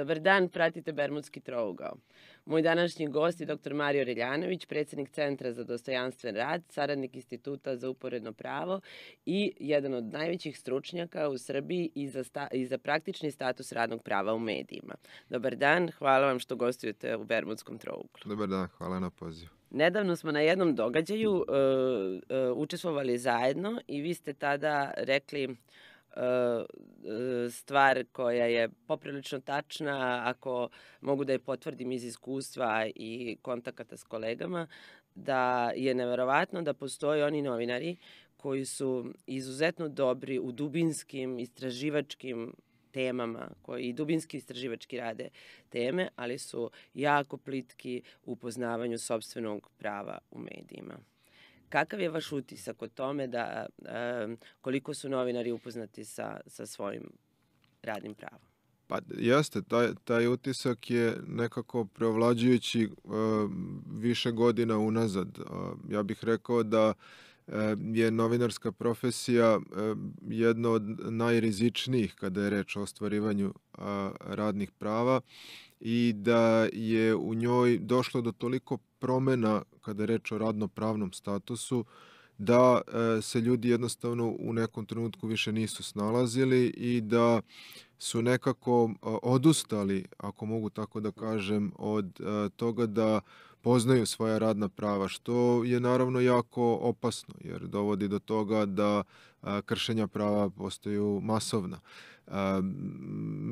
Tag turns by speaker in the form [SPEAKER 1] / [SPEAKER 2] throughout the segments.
[SPEAKER 1] Dobar dan, pratite Bermudski trougao. Moj današnji gost je dr. Mario Reljanović, predsednik Centra za dostojanstven rad, saradnik Instituta za uporedno pravo i jedan od najvećih stručnjaka u Srbiji i za, sta, i za praktični status radnog prava u medijima. Dobar dan, hvala vam što gostujete u Bermudskom trouglu.
[SPEAKER 2] Dobar dan, hvala na pozivu.
[SPEAKER 1] Nedavno smo na jednom događaju uh, uh, učestvovali zajedno i vi ste tada rekli uh, Eh, eh, stvar koja je poprilično tačna, ako mogu da je potvrdim iz iskustva i kontakata s kolegama, da je neverovatno da postoje oni novinari koji su izuzetno dobri u dubinskim istraživačkim temama, koji i dubinski istraživački rade teme, ali su jako plitki u poznavanju sobstvenog prava u medijima. Kakav je vaš utisak o tome da koliko su novinari upoznati sa, sa svojim radnim pravom?
[SPEAKER 2] Pa jeste, taj, taj utisak je nekako preovlađujući više godina unazad. ja bih rekao da je novinarska profesija e, jedna od najrizičnijih kada je reč o ostvarivanju radnih prava i da je u njoj došlo do toliko promena kada je reč o radno-pravnom statusu, da e, se ljudi jednostavno u nekom trenutku više nisu snalazili i da su nekako e, odustali, ako mogu tako da kažem, od e, toga da poznaju svoja radna prava, što je naravno jako opasno, jer dovodi do toga da kršenja prava postaju masovna.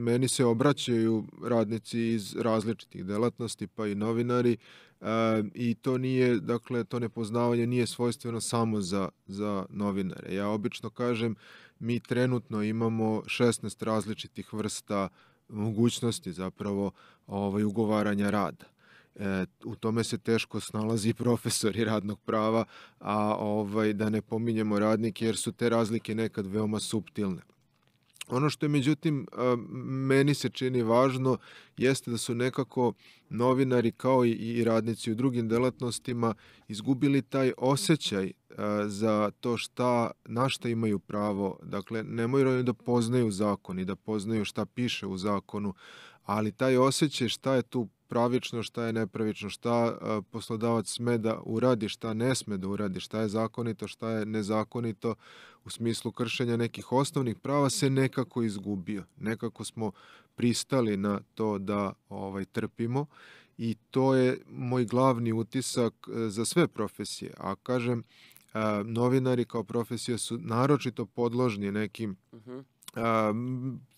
[SPEAKER 2] Meni se obraćaju radnici iz različitih delatnosti, pa i novinari, E, I to nije, dakle, to nepoznavanje nije svojstveno samo za, za novinare. Ja obično kažem, mi trenutno imamo 16 različitih vrsta mogućnosti zapravo ovaj, ugovaranja rada. E, u tome se teško snalazi profesori radnog prava, a ovaj da ne pominjemo radnike jer su te razlike nekad veoma suptilne. Ono što je međutim meni se čini važno jeste da su nekako novinari kao i radnici u drugim delatnostima izgubili taj osjećaj za to šta, na šta imaju pravo. Dakle, nemojaju da poznaju zakon i da poznaju šta piše u zakonu, ali taj osjećaj šta je tu pravično, šta je nepravično, šta e, poslodavac sme da uradi, šta ne sme da uradi, šta je zakonito, šta je nezakonito u smislu kršenja nekih osnovnih prava se nekako izgubio. Nekako smo pristali na to da ovaj trpimo i to je moj glavni utisak e, za sve profesije. A kažem, e, novinari kao profesija su naročito podložni nekim uh mhm. -huh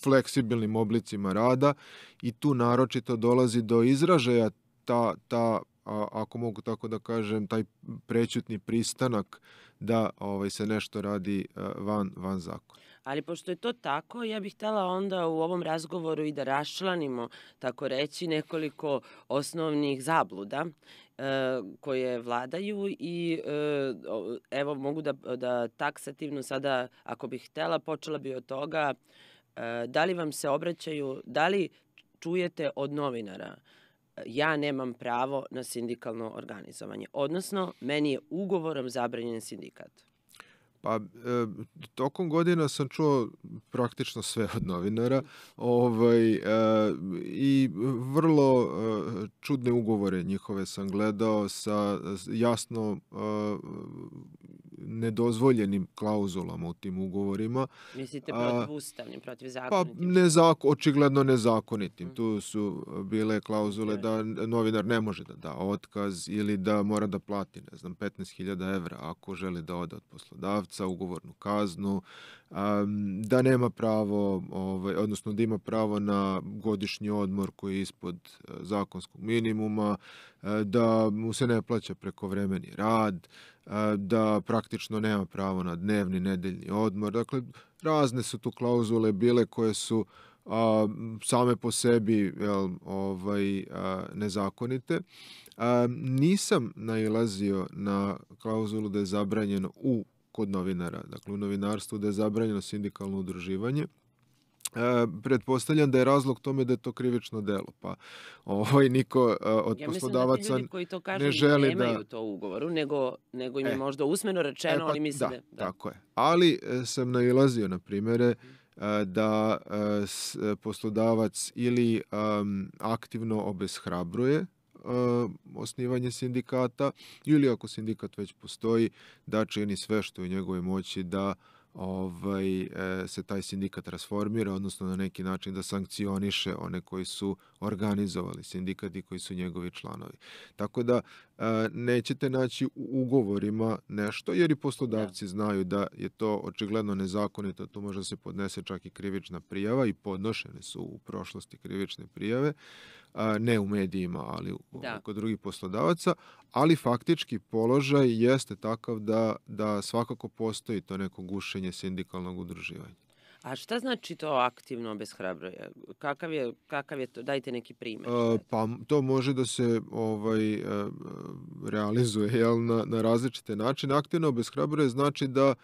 [SPEAKER 2] fleksibilnim oblicima rada i tu naročito dolazi do izražaja ta, ta a, ako mogu tako da kažem, taj prećutni pristanak da ovaj se nešto radi van, van zakona.
[SPEAKER 1] Ali pošto je to tako, ja bih htela onda u ovom razgovoru i da raščlanimo, tako reći, nekoliko osnovnih zabluda e, koje vladaju i e, evo mogu da, da taksativno sada, ako bih htela, počela bi od toga e, da li vam se obraćaju, da li čujete od novinara ja nemam pravo na sindikalno organizovanje. Odnosno, meni je ugovorom zabranjen sindikat.
[SPEAKER 2] Pa, e, tokom godina sam čuo praktično sve od novinara ovaj, e, i vrlo e, čudne ugovore njihove sam gledao sa jasno e, nedozvoljenim klauzulama u tim ugovorima. Mislite protivustavnim, protivzakonitim? Pa nezako, očigledno nezakonitim. Mm. Tu su bile klauzule da novinar ne može da da otkaz ili da mora da plati, ne znam, 15.000 evra ako želi da ode od poslodavca, ugovornu kaznu, da nema pravo, ovaj, odnosno da ima pravo na godišnji odmor koji je ispod eh, zakonskog minimuma, eh, da mu se ne plaća prekovremeni rad, da praktično nema pravo na dnevni, nedeljni odmor. Dakle, razne su tu klauzule bile koje su same po sebi jel, ovaj, nezakonite. nisam nailazio na klauzulu da je zabranjeno u kod novinara, dakle u novinarstvu da je zabranjeno sindikalno udruživanje. E, pretpostavljam da je razlog tome da je to krivično delo. Pa ovaj niko a, e, od ja da poslodavaca da ljudi koji to kažu ne želi da nemaju da
[SPEAKER 1] to u ugovoru, nego nego im je e, možda usmeno e, rečeno, e, pa, ali mislim da, da,
[SPEAKER 2] da tako je. Ali e, sam nailazio na primere mhm. e, da s, poslodavac ili um, aktivno obeshrabruje osnivanje sindikata ili ako sindikat već postoji da čini sve što je u njegovoj moći da uh, ovaj, e, se taj sindikat transformira, odnosno na neki način da sankcioniše one koji su organizovali sindikat i koji su njegovi članovi. Tako da e, nećete naći u ugovorima nešto, jer i poslodavci ja. Da. znaju da je to očigledno nezakonito, to može da se podnese čak i krivična prijava i podnošene su u prošlosti krivične prijave. Uh, ne u medijima, ali da. kod drugih poslodavaca, ali faktički položaj jeste takav da, da svakako postoji to neko gušenje sindikalnog udruživanja.
[SPEAKER 1] A šta znači to aktivno obeshrabruje? Kakav je, kakav je to? Dajte neki primjer.
[SPEAKER 2] E, pa to može da se ovaj, e, e, realizuje jel, na, na različite načine. Aktivno obeshrabruje znači da e,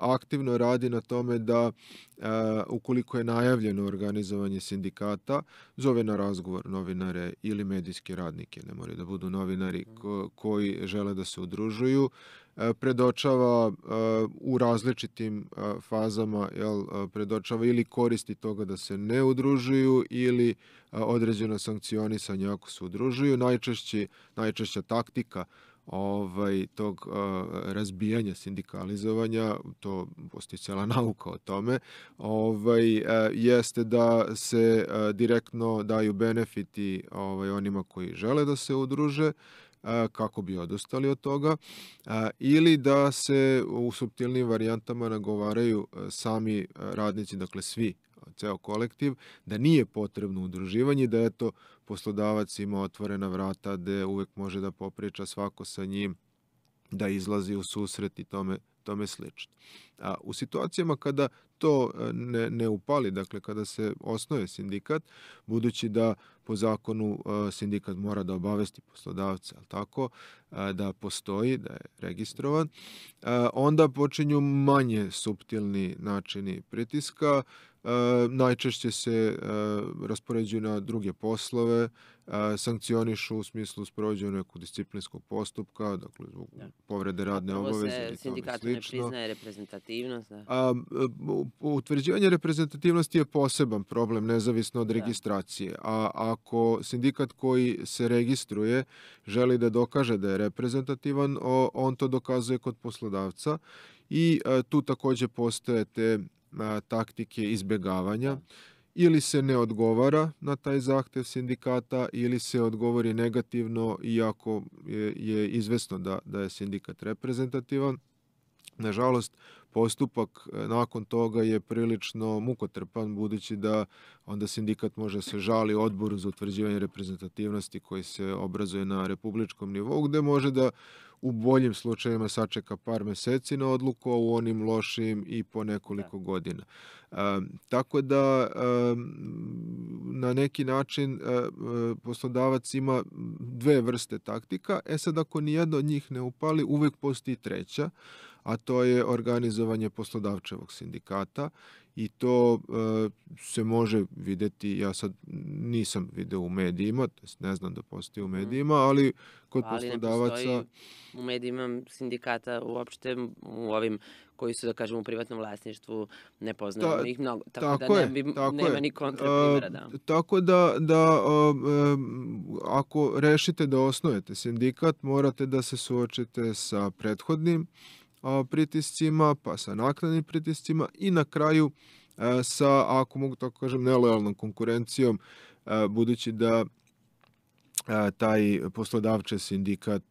[SPEAKER 2] aktivno radi na tome da e, ukoliko je najavljeno organizovanje sindikata, zove na razgovor novinare ili medijske radnike, ne moraju da budu novinari mhm. koji žele da se udružuju, E, predočava e, u različitim e, fazama jel predočava ili koristi toga da se ne udružuju ili određeno sankcionisanje ako se udružuju najčešći najčešća taktika ovaj tog razbijanja sindikalizovanja to postoji cela nauka o tome ovaj jeste da se direktno daju benefiti ovaj onima koji žele da se udruže kako bi odustali od toga ili da se u subtilnim varijantama nagovaraju sami radnici, dakle svi ceo kolektiv, da nije potrebno udruživanje, da eto poslodavac ima otvorena vrata da uvek može da popriča svako sa njim, da izlazi u susret i tome, tome slično. A u situacijama kada to ne, ne upali, dakle kada se osnoje sindikat, budući da po zakonu uh, sindikat mora da obavesti poslodavca, al tako, uh, da postoji, da je registrovan. Uh, onda počinju manje subtilni načini pritiska, najčešće se raspoređuju na druge poslove, sankcionišu u smislu sprovođenja nekog disciplinskog postupka, dakle zbog da. povrede radne Ovo obaveze i sindikatu ne priznaje
[SPEAKER 1] reprezentativnost. Da. A,
[SPEAKER 2] utvrđivanje reprezentativnosti je poseban problem, nezavisno od da. registracije. A ako sindikat koji se registruje želi da dokaže da je reprezentativan, on to dokazuje kod poslodavca i e, tu takođe postoje te taktike izbjegavanja da. ili se ne odgovara na taj zahtev sindikata ili se odgovori negativno iako je, je izvesno da, da je sindikat reprezentativan. Nažalost, postupak e, nakon toga je prilično mukotrpan budući da onda sindikat može se žali odboru za utvrđivanje reprezentativnosti koji se obrazuje na republičkom nivou gde može da u boljim slučajevima sačeka par meseci na odluku, a u onim lošim i po da. nekoliko da. godina. E, tako da e, na neki način e, e, poslodavac ima dve vrste taktika. E sad ako nijedno od njih ne upali, uvek postoji treća. E, a to je organizovanje poslodavčevog sindikata i to e, se može videti, ja sad nisam video u medijima, to jest ne znam da postoji u mhm. medijima, ali kod ali poslodavaca... Ali
[SPEAKER 1] u medijima sindikata uopšte u ovim koji su, da kažem, u privatnom vlasništvu, ne poznaju Ta, ih mnogo, tako, da tako da je, ne, bi, tako nema je. ni primjera. Eh, da.
[SPEAKER 2] tako da, da a, eh, a, ako rešite da osnovete sindikat, morate da se suočite sa prethodnim, pritiscima, pa sa naknadnim pritiscima i na kraju e, sa, ako mogu tako kažem, nelojalnom konkurencijom, e, budući da e, taj poslodavče sindikat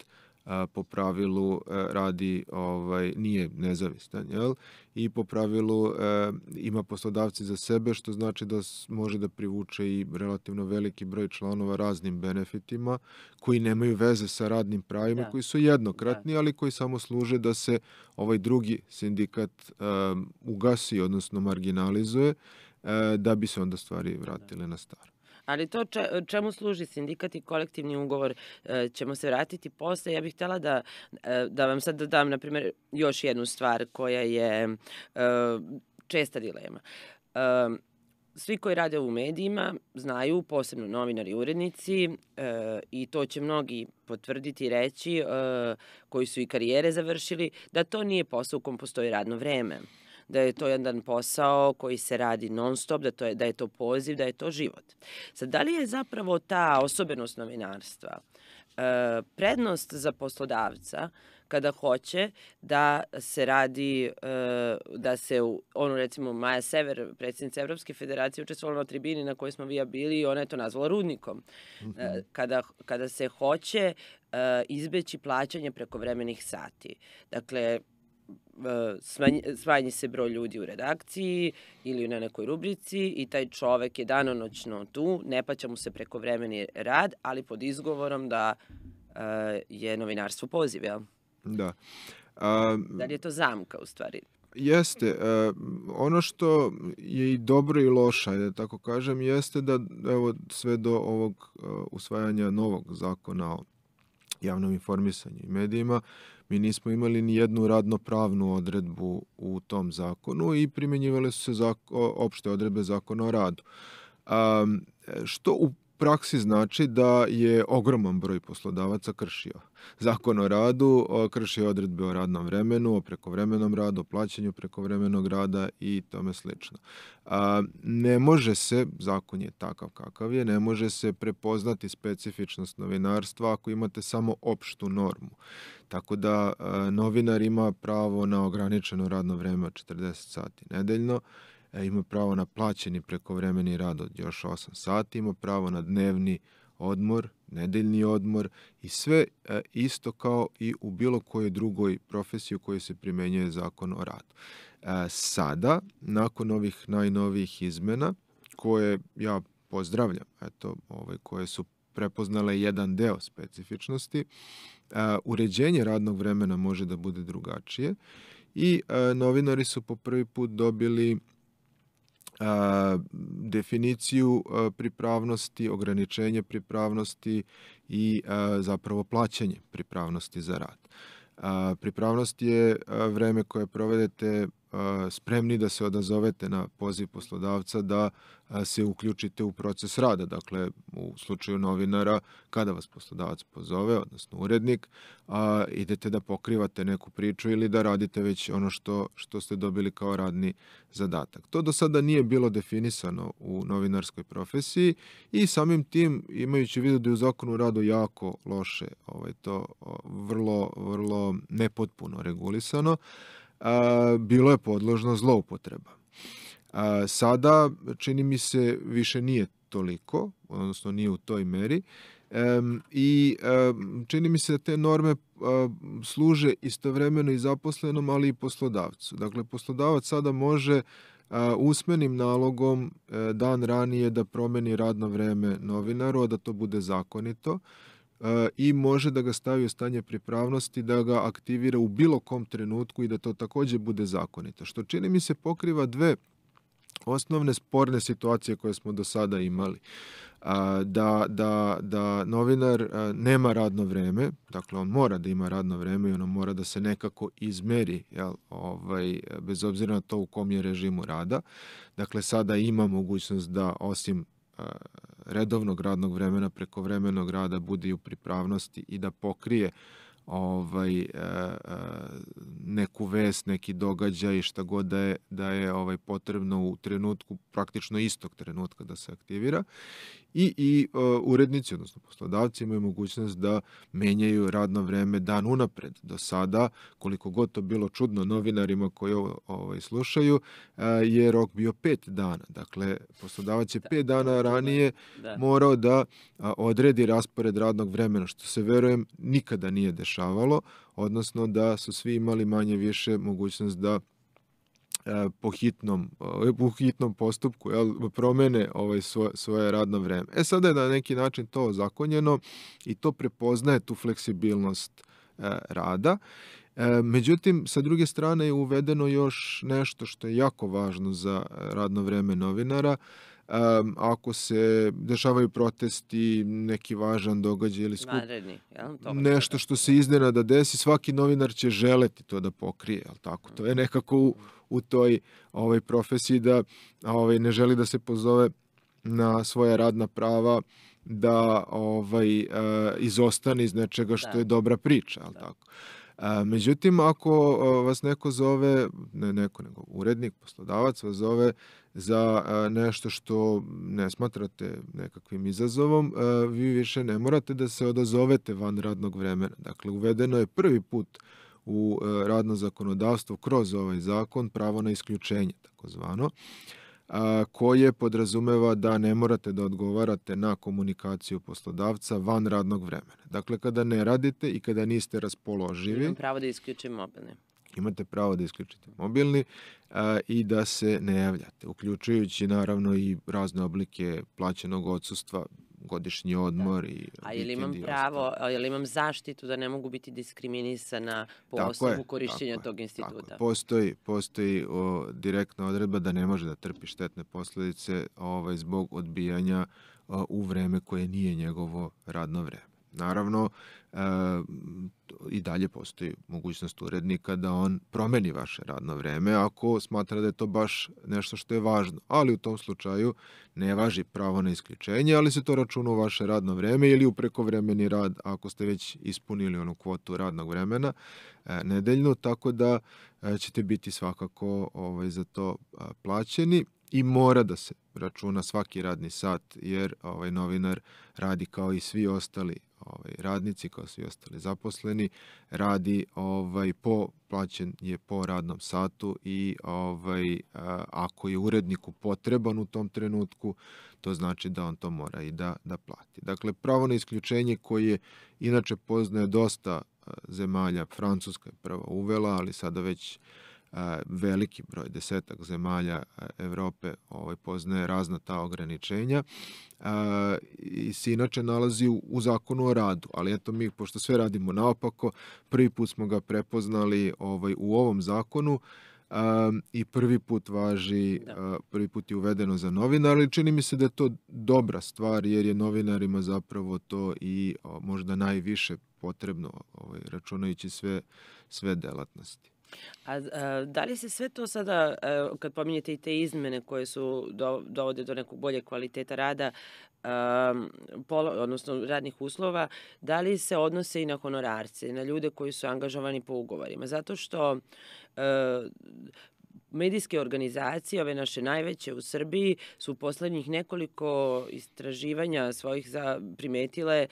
[SPEAKER 2] po pravilu e, radi ovaj nije nezavistan jel i po pravilu e, ima poslodavci za sebe što znači da može da privuče i relativno veliki broj članova raznim benefitima koji nemaju veze sa radnim pravima da. koji su jednokratni da. ali koji samo služe da se ovaj drugi sindikat um, ugasi odnosno marginalizuje da bi se onda stvari vratile da. na staro
[SPEAKER 1] Ali to čemu služi sindikat i kolektivni ugovor e, ćemo se vratiti posle. Ja bih htela da, e, da vam sad dodam, na primjer, još jednu stvar koja je e, česta dilema. svi koji rade u medijima znaju, posebno novinari i urednici, i to će mnogi potvrditi i reći, koji su i karijere završili, da to nije posao u kom postoji radno vreme da je to jedan posao koji se radi non stop, da, to je, da je to poziv, da je to život. Sad, da li je zapravo ta osobenost novinarstva e, prednost za poslodavca kada hoće da se radi, e, da se, ono recimo Maja Sever, predsjednica Evropske federacije, učestvovala na tribini na kojoj smo vi bili i ona je to nazvala rudnikom. E, mhm. Kada, kada se hoće e, izbeći plaćanje prekovremenih sati. Dakle, Eh, smanji se broj ljudi u redakciji ili na nekoj rubrici i taj čovek je danonoćno tu, ne paća mu se vremeni rad, ali pod izgovorom da eh, je novinarstvo poziv, jel?
[SPEAKER 2] Da. Da li
[SPEAKER 1] je to zamka u stvari?
[SPEAKER 2] Jeste. Eh, ono što je i dobro i loša, da tako kažem, jeste da evo sve do ovog usvajanja novog zakona o javnom informisanju i medijima, Mi nismo imali ni jednu radno-pravnu odredbu u tom zakonu i primenjivale su se opšte odredbe zakona o radu. Um, što u praksi znači da je ogroman broj poslodavaca kršio zakon o radu, kršio odredbe o radnom vremenu, o prekovremenom radu, o plaćanju prekovremenog rada i tome slično. Ne može se, zakon je takav kakav je, ne može se prepoznati specifičnost novinarstva ako imate samo opštu normu. Tako da novinar ima pravo na ograničeno radno vreme od 40 sati nedeljno E, ima pravo na plaćeni prekovremeni rad od još 8 sati, ima pravo na dnevni odmor, nedeljni odmor i sve e, isto kao i u bilo kojoj drugoj profesiji u kojoj se primenjuje zakon o radu. E, sada, nakon ovih najnovijih izmena, koje ja pozdravljam, eto, ovaj, koje su prepoznale jedan deo specifičnosti, uređenje radnog vremena može da bude drugačije i novinari su po prvi put dobili definiciju pripravnosti, ograničenje pripravnosti i zapravo plaćanje pripravnosti za rad. Pripravnost je vreme koje provedete spremni da se odazovete na poziv poslodavca da se uključite u proces rada. Dakle, u slučaju novinara, kada vas poslodavac pozove, odnosno urednik, a, idete da pokrivate neku priču ili da radite već ono što, što ste dobili kao radni zadatak. To do sada nije bilo definisano u novinarskoj profesiji i samim tim, imajući vidu da je u zakonu radu jako loše, ovaj, to vrlo, vrlo nepotpuno regulisano, bilo je podložno zloupotreba. A, Sada, čini mi se, više nije toliko, odnosno nije u toj meri, i čini mi se da te norme služe istovremeno i zaposlenom, ali i poslodavcu. Dakle, poslodavac sada može usmenim nalogom e, dan ranije da promeni radno vreme novinaru, a da to bude zakonito i može da ga stavi u stanje pripravnosti, da ga aktivira u bilo kom trenutku i da to takođe bude zakonito. Što čini mi se pokriva dve osnovne sporne situacije koje smo do sada imali. Da, da, da novinar nema radno vreme, dakle on mora da ima radno vreme i ono mora da se nekako izmeri, jel, ovaj, bez obzira na to u kom je režimu rada. Dakle, sada ima mogućnost da osim redovnog radnog vremena preko vremenog rada bude i u pripravnosti i da pokrije ovaj e, e, neku vest, neki događaj, šta god da je, da je ovaj potrebno u trenutku praktično istog trenutka da se aktivira i, i uh, urednici, odnosno poslodavci imaju mogućnost da menjaju radno vreme dan unapred. Do sada, koliko god to bilo čudno novinarima koji ovo ovaj, slušaju, uh, je rok bio pet dana. Dakle, poslodavac je da, pet dana da, ranije da. morao da uh, odredi raspored radnog vremena, što se verujem nikada nije dešavalo, odnosno da su svi imali manje više mogućnost da E, po hitnom, e, po hitnom postupku jel, promene ovaj, svoje, svoje radno vreme. E sada je na neki način to zakonjeno i to prepoznaje tu fleksibilnost e, rada. E, međutim, sa druge strane je uvedeno još nešto što je jako važno za e, radno vreme novinara, um, ako se dešavaju protesti, neki važan događaj ili skup, Vanredni, jel? to nešto što se iznena da desi, svaki novinar će želeti to da pokrije, ali tako? To je mhm. nekako u, u toj ovaj, profesiji da ovaj, ne želi da se pozove na svoja radna prava da ovaj e, izostane iz nečega što da. je dobra priča, al da. tako. E, međutim ako e, vas neko zove, ne neko nego urednik, poslodavac vas zove za nešto što ne smatrate nekakvim izazovom, vi više ne morate da se odazovete van radnog vremena. Dakle, uvedeno je prvi put u radno zakonodavstvo kroz ovaj zakon pravo na isključenje, takozvano, koje podrazumeva da ne morate da odgovarate na komunikaciju poslodavca van radnog vremena. Dakle, kada ne radite i kada niste raspoloživi... Imam
[SPEAKER 1] pravo da isključim mobilne
[SPEAKER 2] imate pravo da isključite mobilni a, i da se ne javljate, uključujući naravno i razne oblike plaćenog odsustva, godišnji da. odmor da. i A je li imam
[SPEAKER 1] pravo, a je li imam zaštitu da ne mogu biti diskriminisana po tako osnovu je, korišćenja tako tog instituta? Tako je.
[SPEAKER 2] Postoji, postoji o, direktna odredba da ne može da trpi štetne posledice ovaj, zbog odbijanja o, u vreme koje nije njegovo radno vreme. Naravno, e, i dalje postoji mogućnost urednika da on promeni vaše radno vreme ako smatra da je to baš nešto što je važno. Ali u tom slučaju ne važi pravo na isključenje, ali se to računa u vaše radno vreme ili u prekovremeni rad ako ste već ispunili onu kvotu radnog vremena e, nedeljno, tako da e, ćete biti svakako ovaj, za to a, plaćeni i mora da se računa svaki radni sat jer ovaj novinar radi kao i svi ostali ovaj, radnici kao su i ostali zaposleni, radi ovaj, po, plaćen je po radnom satu i ovaj, a, ako je uredniku potreban u tom trenutku, to znači da on to mora i da, da plati. Dakle, pravo na isključenje koje inače poznaje dosta zemalja, Francuska je prva uvela, ali sada već veliki broj desetak zemalja Evrope ovaj, poznaje razna ta ograničenja a, i se inače nalazi u, u zakonu o radu, ali eto mi pošto sve radimo naopako, prvi put smo ga prepoznali ovaj, u ovom zakonu a, i prvi put važi, da. a, prvi put je uvedeno za novinar, ali čini mi se da je to dobra stvar jer je novinarima zapravo to i možda najviše potrebno ovaj, računajući sve, sve delatnosti.
[SPEAKER 1] A, a da li se sve to sada, a, e, kad pominjete i te izmene koje su do, dovode do nekog bolje kvaliteta rada, a, polo, odnosno radnih uslova, da li se odnose i na honorarce, na ljude koji su angažovani po ugovorima? Zato što a, e, Medijske organizacije, ove naše najveće u Srbiji, su poslednjih nekoliko istraživanja svojih za, primetile e,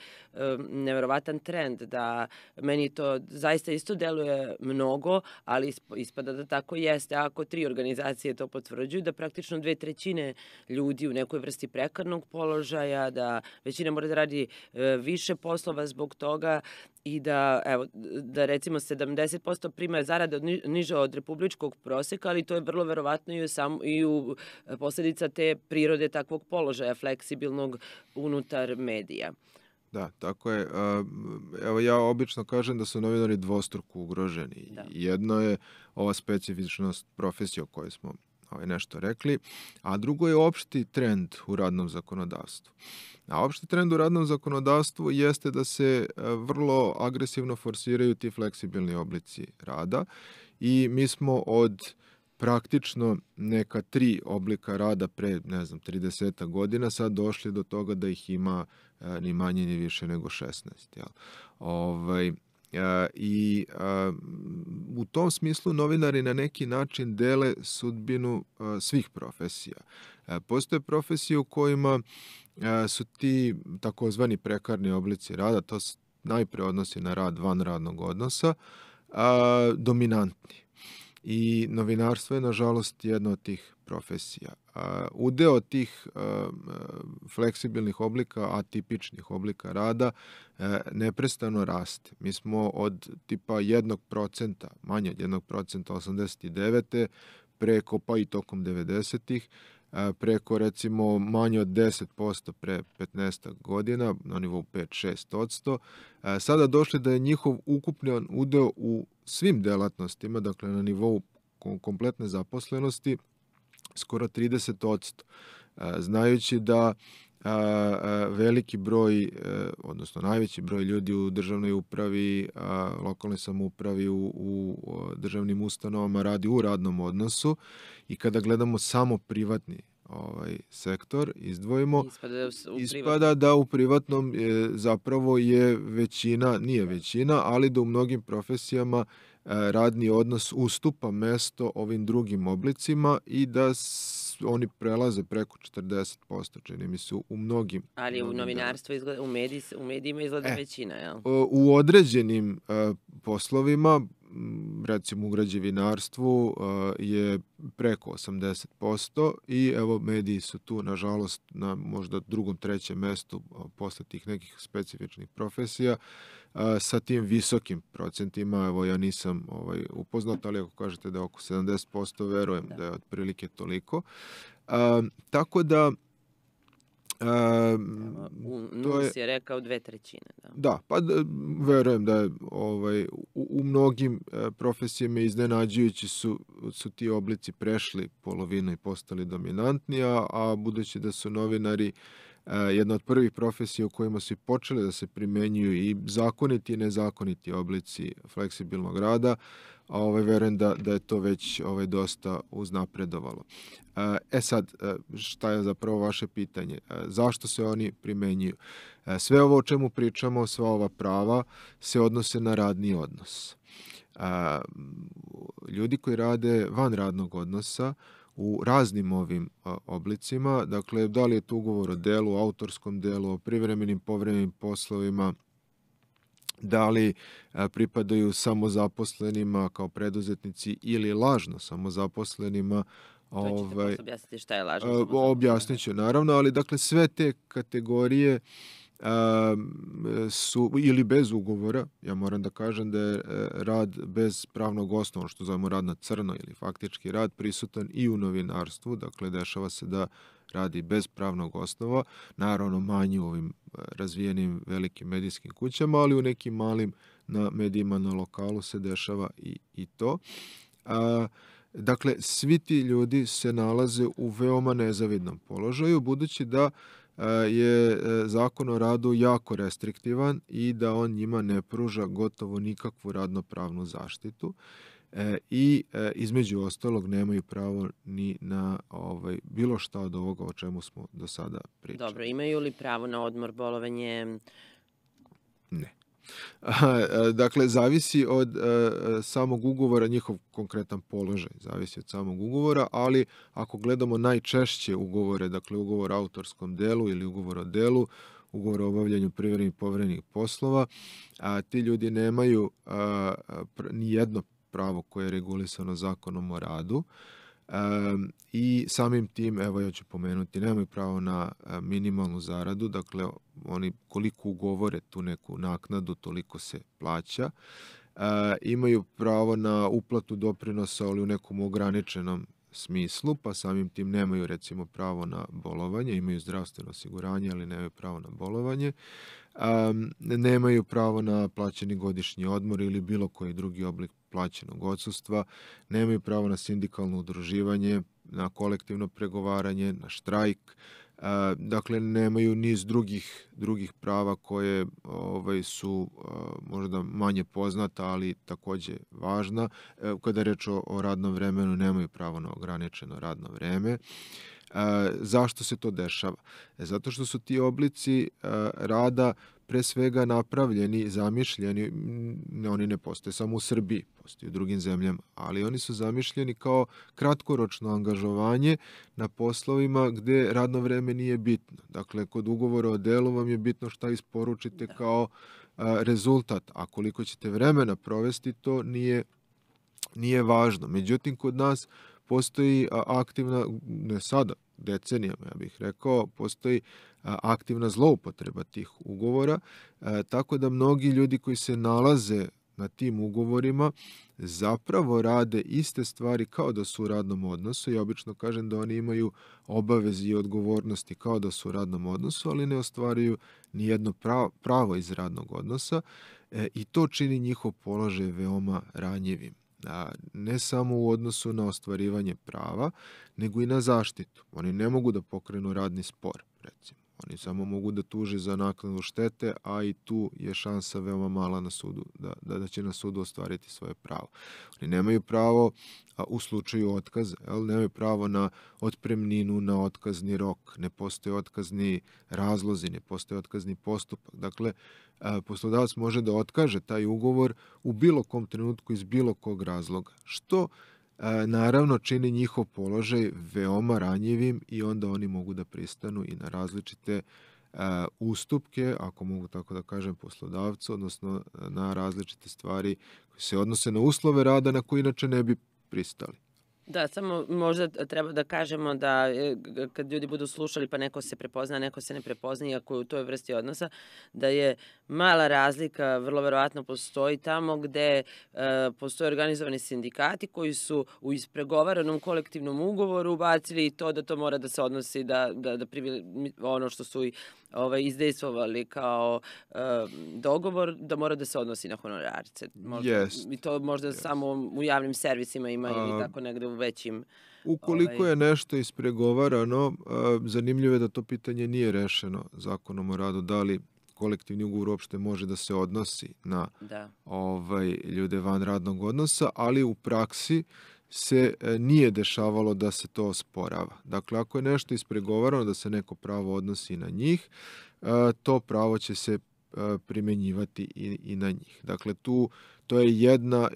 [SPEAKER 1] neverovatan trend da meni to zaista isto deluje mnogo, ali ispada da tako jeste. Ako tri organizacije to potvrđuju, da praktično dve trećine ljudi u nekoj vrsti prekarnog položaja, da većina mora da radi e, više poslova zbog toga i da, evo, da recimo 70% prima zarade od, niže od republičkog proseka, ali to je vrlo verovatno i u, sam, i u e, posledica te prirode takvog položaja fleksibilnog unutar medija.
[SPEAKER 2] Da, tako je. Evo ja obično kažem da su novinari dvostruko ugroženi. Da. Jedno je ova specifičnost profesije o kojoj smo ovaj, nešto rekli, a drugo je opšti trend u radnom zakonodavstvu. A opšti trend u radnom zakonodavstvu jeste da se e, vrlo agresivno forsiraju ti fleksibilni oblici rada i mi smo od uh, praktično neka tri oblika rada pre, ne znam, 30 godina sad došli do toga da ih ima e, ni manje ni više nego 16. Jel? Ovaj, e, I e, u tom smislu novinari na neki način dele sudbinu e, svih profesija. E, postoje profesije u kojima e, su ti takozvani prekarni oblici rada, to najpre odnosi na rad van radnog odnosa, e, dominantni i novinarstvo je nažalost jedna od tih profesija. Udeo tih fleksibilnih oblika, atipičnih oblika rada e, neprestano raste. Mi smo od tipa 1%, manje od 1%, 89. preko pa i tokom 90 preko recimo manje od 10% pre 15 godina, na nivou 5-6%, sada došli da je njihov ukupni udeo u svim delatnostima, dakle na nivou kompletne zaposlenosti, skoro 30%, znajući da a, veliki broj, e, odnosno najveći broj ljudi u državnoj upravi, a, lokalnoj samoupravi, u, u državnim ustanovama radi u radnom odnosu i kada gledamo samo privatni ovaj sektor izdvojimo ispada da u, ispada da u privatnom je, zapravo je većina nije da. većina ali da u mnogim profesijama e, radni odnos ustupa mesto ovim drugim oblicima i da oni prelaze preko 40%, čini mi se, u mnogim.
[SPEAKER 1] Ali u novinarstvu, izgleda, u, mediji, u medijima izgleda e, većina, jel?
[SPEAKER 2] U određenim uh, poslovima, recimo u građevinarstvu, uh, je preko 80% i evo mediji su tu, nažalost, na možda drugom, trećem mestu e, posle tih nekih specifičnih profesija. Uh, sa tim visokim procentima, evo ja nisam ovaj, upoznat, ali ako kažete da oko 70% verujem da, da je otprilike toliko. A, tako da, E, to je, je rekao dve trećine. Da, da pa da, verujem da je ovaj, u, u mnogim e, profesijama iznenađujući su, su ti oblici prešli polovinu i postali dominantni, a, budući da su novinari E, jedna od prvih profesija u kojima su i počele da se primenjuju i zakoniti i nezakoniti oblici fleksibilnog rada, a ovaj, verujem da, da je to već ovaj, dosta uznapredovalo. E, e sad, e, šta je zapravo vaše pitanje? Zašto se oni primenjuju? Sve ovo o čemu pričamo, sva ova prava, se odnose na radni odnos. Ljudi koji rade van radnog odnosa, u raznim ovim oblicima, dakle da li je to ugovor o delu, autorskom delu, o privremenim povremenim poslovima, da li pripadaju samozaposlenima kao preduzetnici ili lažno samozaposlenima. Ovaj, objasniti šta je lažno. Objasnit ću naravno, ali dakle sve te kategorije su, ili bez ugovora, ja moram da kažem da je e, rad bez pravnog osnova, što zovemo rad na crno ili faktički rad, prisutan i u novinarstvu, dakle dešava se da radi bez pravnog osnova, naravno manje u ovim e, razvijenim velikim medijskim kućama, ali u nekim malim na medijima na lokalu se dešava i, i to. A, dakle, svi ti ljudi se nalaze u veoma nezavidnom položaju, budući da Eh, je eh, zakon o radu jako restriktivan i da on njima ne pruža gotovo nikakvu radnopravnu zaštitu eh, i između ostalog nemaju pravo ni na ovaj, bilo šta od ovoga o čemu smo do sada pričali.
[SPEAKER 1] Dobro, imaju li pravo na odmor, bolovanje?
[SPEAKER 2] Ne. Dakle, zavisi od e, e, samog ugovora, njihov konkretan položaj zavisi od samog ugovora, ali ako gledamo najčešće ugovore, dakle ugovor o autorskom delu ili ugovor o delu, ugovor o obavljanju privrednih povrednih poslova, a ti ljudi nemaju a, e, ni jedno pravo koje je regulisano zakonom o radu. I samim tim, evo ja ću pomenuti, nemaju pravo na minimalnu zaradu, dakle oni koliko ugovore tu neku naknadu, toliko se plaća. E, imaju pravo na uplatu doprinosa, ali u nekom ograničenom smislu, pa samim tim nemaju recimo pravo na bolovanje, imaju zdravstveno osiguranje, ali nemaju pravo na bolovanje, um, nemaju pravo na plaćeni godišnji odmor ili bilo koji drugi oblik plaćenog odsustva, nemaju pravo na sindikalno udruživanje, na kolektivno pregovaranje, na štrajk, dakle nemaju niz drugih drugih prava koje ovaj su možda manje poznata, ali takođe važna. E, kada reč o, o radnom vremenu nemaju pravo na ograničeno radno vreme. E, zašto se to dešava? E, zato što su ti oblici e, rada pre svega napravljeni, zamišljeni, oni ne postoje samo u Srbiji, postoje u drugim zemljama, ali oni su zamišljeni kao kratkoročno angažovanje na poslovima gde radno vreme nije bitno. Dakle, kod ugovora o delu vam je bitno šta isporučite da. kao a, rezultat, a koliko ćete vremena provesti, to nije, nije važno. Međutim, kod nas postoji aktivna, ne sada, decenijama, ja bih rekao, postoji aktivna zloupotreba tih ugovora, tako da mnogi ljudi koji se nalaze na tim ugovorima zapravo rade iste stvari kao da su u radnom odnosu i obično kažem da oni imaju obavezi i odgovornosti kao da su u radnom odnosu, ali ne ostvaruju ni jedno pravo iz radnog odnosa e, i to čini njihov položaj veoma ranjivim. Ne samo u odnosu na ostvarivanje prava, nego i na zaštitu. Oni ne mogu da pokrenu radni spor, recimo. Oni samo mogu da tuže za naknadu štete, a i tu je šansa veoma mala na sudu, da, da, da će na sudu ostvariti svoje pravo. Oni nemaju pravo a, u slučaju otkaza, jel? nemaju pravo na otpremninu, na otkazni rok, ne postoje otkazni razlozi, ne postoje otkazni postupak. Dakle, a, poslodavac može da otkaže taj ugovor u bilo kom trenutku iz bilo kog razloga, što naravno čini njihov položaj veoma ranjivim i onda oni mogu da pristanu i na različite ustupke, ako mogu tako da kažem, poslodavcu, odnosno na različite stvari koje se odnose na uslove rada na koje inače ne bi pristali.
[SPEAKER 1] Da, samo možda treba da kažemo da e, kad ljudi budu slušali pa neko se prepozna, neko se ne prepozna, ako je u toj vrsti odnosa, da je mala razlika, vrlo verovatno postoji tamo gde e, postoje organizovani sindikati koji su u ispregovaranom kolektivnom ugovoru ubacili i to da to mora da se odnosi da, da, da privili, ono što su i ovaj, izdejstvovali kao e, dogovor, da mora da se odnosi na honorarce. Možda, yes. I to možda yes. samo u javnim servisima ima i ili tako negde u većim Ukoliko ovaj, je
[SPEAKER 2] nešto ispregovarano, zanimljivo je da to pitanje nije rešeno zakonom o radu, da li kolektivni ugovor uopšte može da se odnosi na da. ovaj, ljude van radnog odnosa, ali u praksi se e, nije dešavalo da se to osporava. Dakle, ako je nešto ispregovarano da se neko pravo odnosi na njih, e, to pravo će se e, primenjivati i, i na njih. Dakle, tu to je jedna,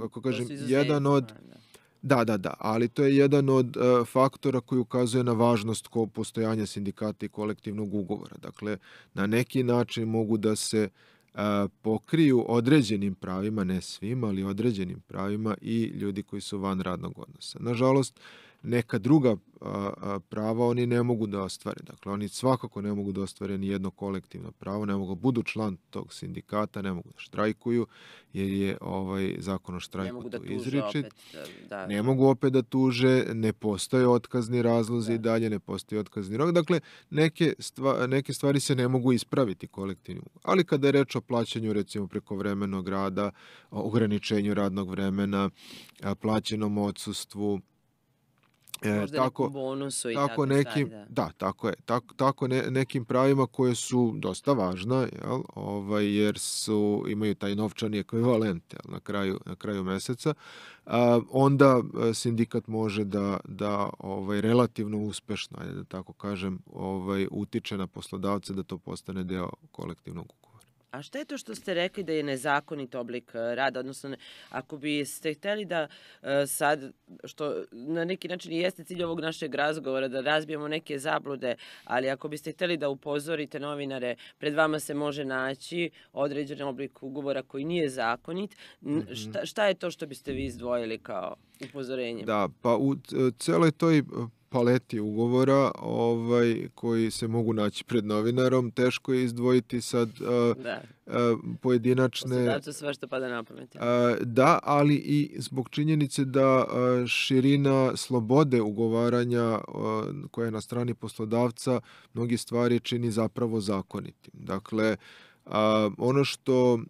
[SPEAKER 2] kako kažem, jedan od... Da Da, da, da, ali to je jedan od e, faktora koji ukazuje na važnost ko postojanja sindikata i kolektivnog ugovora. Dakle, na neki način mogu da se e, pokriju određenim pravima, ne svima, ali određenim pravima i ljudi koji su van radnog odnosa. Nažalost, neka druga prava oni ne mogu da ostvare. Dakle, oni svakako ne mogu da ostvare ni jedno kolektivno pravo, ne mogu budu član tog sindikata, ne mogu da štrajkuju, jer je ovaj zakon o štrajku da izričit. Opet, da, da, Ne mogu opet da tuže, ne postoje otkazni razlozi da. i dalje, ne postoji otkazni rok. Dakle, neke, stva, neke stvari se ne mogu ispraviti kolektivnim. Ali kada je reč o plaćanju, recimo, prekovremenog rada, ograničenju radnog vremena, plaćenom odsustvu, E, Možda tako, nekom
[SPEAKER 1] bonusu i tako, tako nekim, stvari, da. da.
[SPEAKER 2] tako je, tako, tako ne, nekim pravima koje su dosta važna, jel, ovaj, jer su, imaju taj novčani ekvivalent jel, na, kraju, na kraju meseca, a, onda e, sindikat može da, da ovaj, relativno uspešno, ajde da tako kažem, ovaj, utiče na poslodavce da to postane deo kolektivnog ugovora.
[SPEAKER 1] A šta je to što ste rekli da je nezakonit oblik eh, rada? Odnosno, ako biste hteli da eh, sad, što na neki način jeste cilj ovog našeg razgovora, da razbijemo neke zablude, ali ako biste hteli da upozorite novinare, pred vama se može naći određen oblik ugovora koji nije zakonit, mhm. šta, je to što biste vi izdvojili kao upozorenje? Da,
[SPEAKER 2] pa u eh, celoj toj paleti ugovora ovaj, koji se mogu naći pred novinarom, teško je izdvojiti sad uh, da. uh, pojedinačne... Poslodavcu sve što pada na pamet. Uh, da, ali i zbog činjenice da uh, širina slobode ugovaranja uh, koja je na strani poslodavca mnogi stvari čini zapravo zakonitim. Dakle, uh, ono što uh,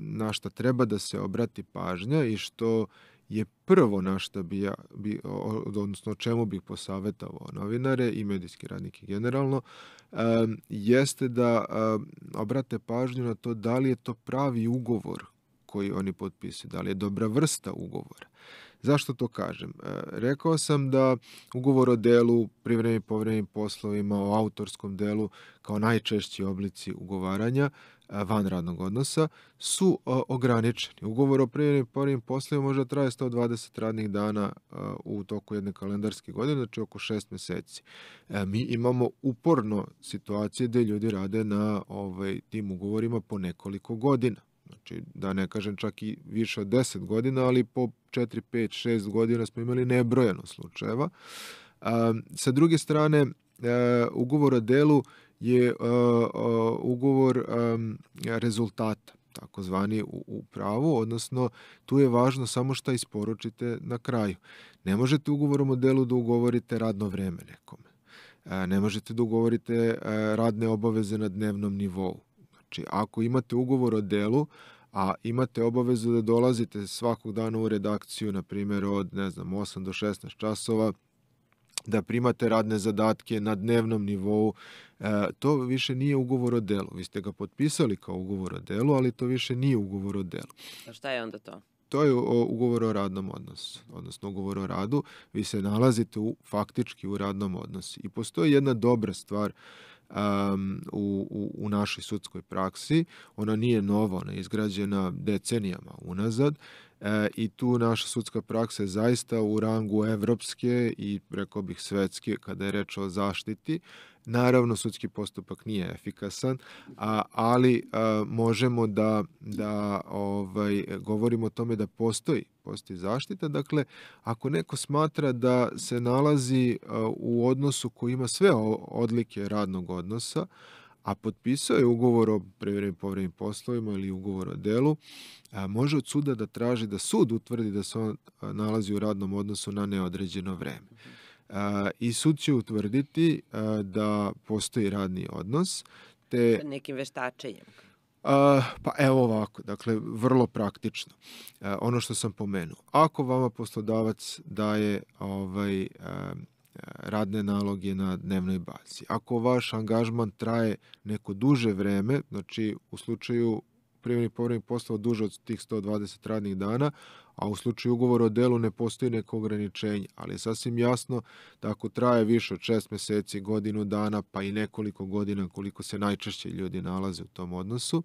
[SPEAKER 2] na šta treba da se obrati pažnja i što uh, je prvo na šta bi ja, bi, odnosno čemu bih posavetovao novinare i medijski radnike generalno, um, jeste da um, obrate pažnju na to da li je to pravi ugovor koji oni potpisuju, da li je dobra vrsta ugovora. Zašto to kažem? E, rekao sam da ugovor o delu, privremenim i povremenim poslovima, o autorskom delu kao najčešći oblici ugovaranja E, van radnog odnosa su e, ograničeni. Ugovor o primjenim prvim može možda traje 120 radnih dana e, u toku jedne kalendarske godine, znači oko 6 meseci. Mi imamo uporno situacije gde ljudi rade na ovaj, tim ugovorima po nekoliko godina. Znači, da ne kažem čak i više od 10 godina, ali po 4, 5, 6 godina smo imali nebrojeno slučajeva. Sa druge strane, ugovor o delu je uh, uh, ugovor um, rezultata takozvani u, u pravu, odnosno tu je važno samo šta isporučite na kraju. Ne možete ugovorom o delu da ugovorite radno vreme nekome. Uh, ne možete da ugovorite uh, radne obaveze na dnevnom nivou. Znači, ako imate ugovor o delu, a imate obavezu da dolazite svakog dana u redakciju, na primjer od, ne znam, 8 do 16 časova, da primate radne zadatke na dnevnom nivou. E, to više nije ugovor o delu. Vi ste ga potpisali kao ugovor o delu, ali to više nije ugovor o delu.
[SPEAKER 1] A šta je onda to?
[SPEAKER 2] To je ugovor o radnom odnosu, odnosno ugovor o radu. Vi se nalazite u, faktički u radnom odnosu. I postoji jedna dobra stvar um, u, u, u našoj sudskoj praksi. Ona nije nova, ona je izgrađena decenijama unazad. E, I tu naša sudska praksa je zaista u rangu evropske i rekao bih svetske kada je reč o zaštiti. Naravno, sudski postupak nije efikasan, a, ali a, e, možemo da, da ovaj, govorimo o tome da postoji, postoji zaštita. Dakle, ako neko smatra da se nalazi a, e, u odnosu koji ima sve odlike radnog odnosa, a potpisao je ugovor o prevremenim povremenim poslovima ili ugovor o delu, a, može od suda da traži da sud utvrdi da se on nalazi u radnom odnosu na neodređeno vreme. A, I sud će utvrditi a, da postoji radni odnos. Te, Sa
[SPEAKER 1] nekim veštačenjem.
[SPEAKER 2] A, pa evo ovako, dakle, vrlo praktično. A, ono što sam pomenuo. Ako vama poslodavac daje ovaj, a, radne naloge na dnevnoj bazi. Ako vaš angažman traje neko duže vreme, znači u slučaju primjeni povremenih poslova duže od tih 120 radnih dana, a u slučaju ugovora o delu ne postoji neko ograničenje, ali je sasvim jasno da ako traje više od 6 meseci, godinu dana, pa i nekoliko godina koliko se najčešće ljudi nalaze u tom odnosu,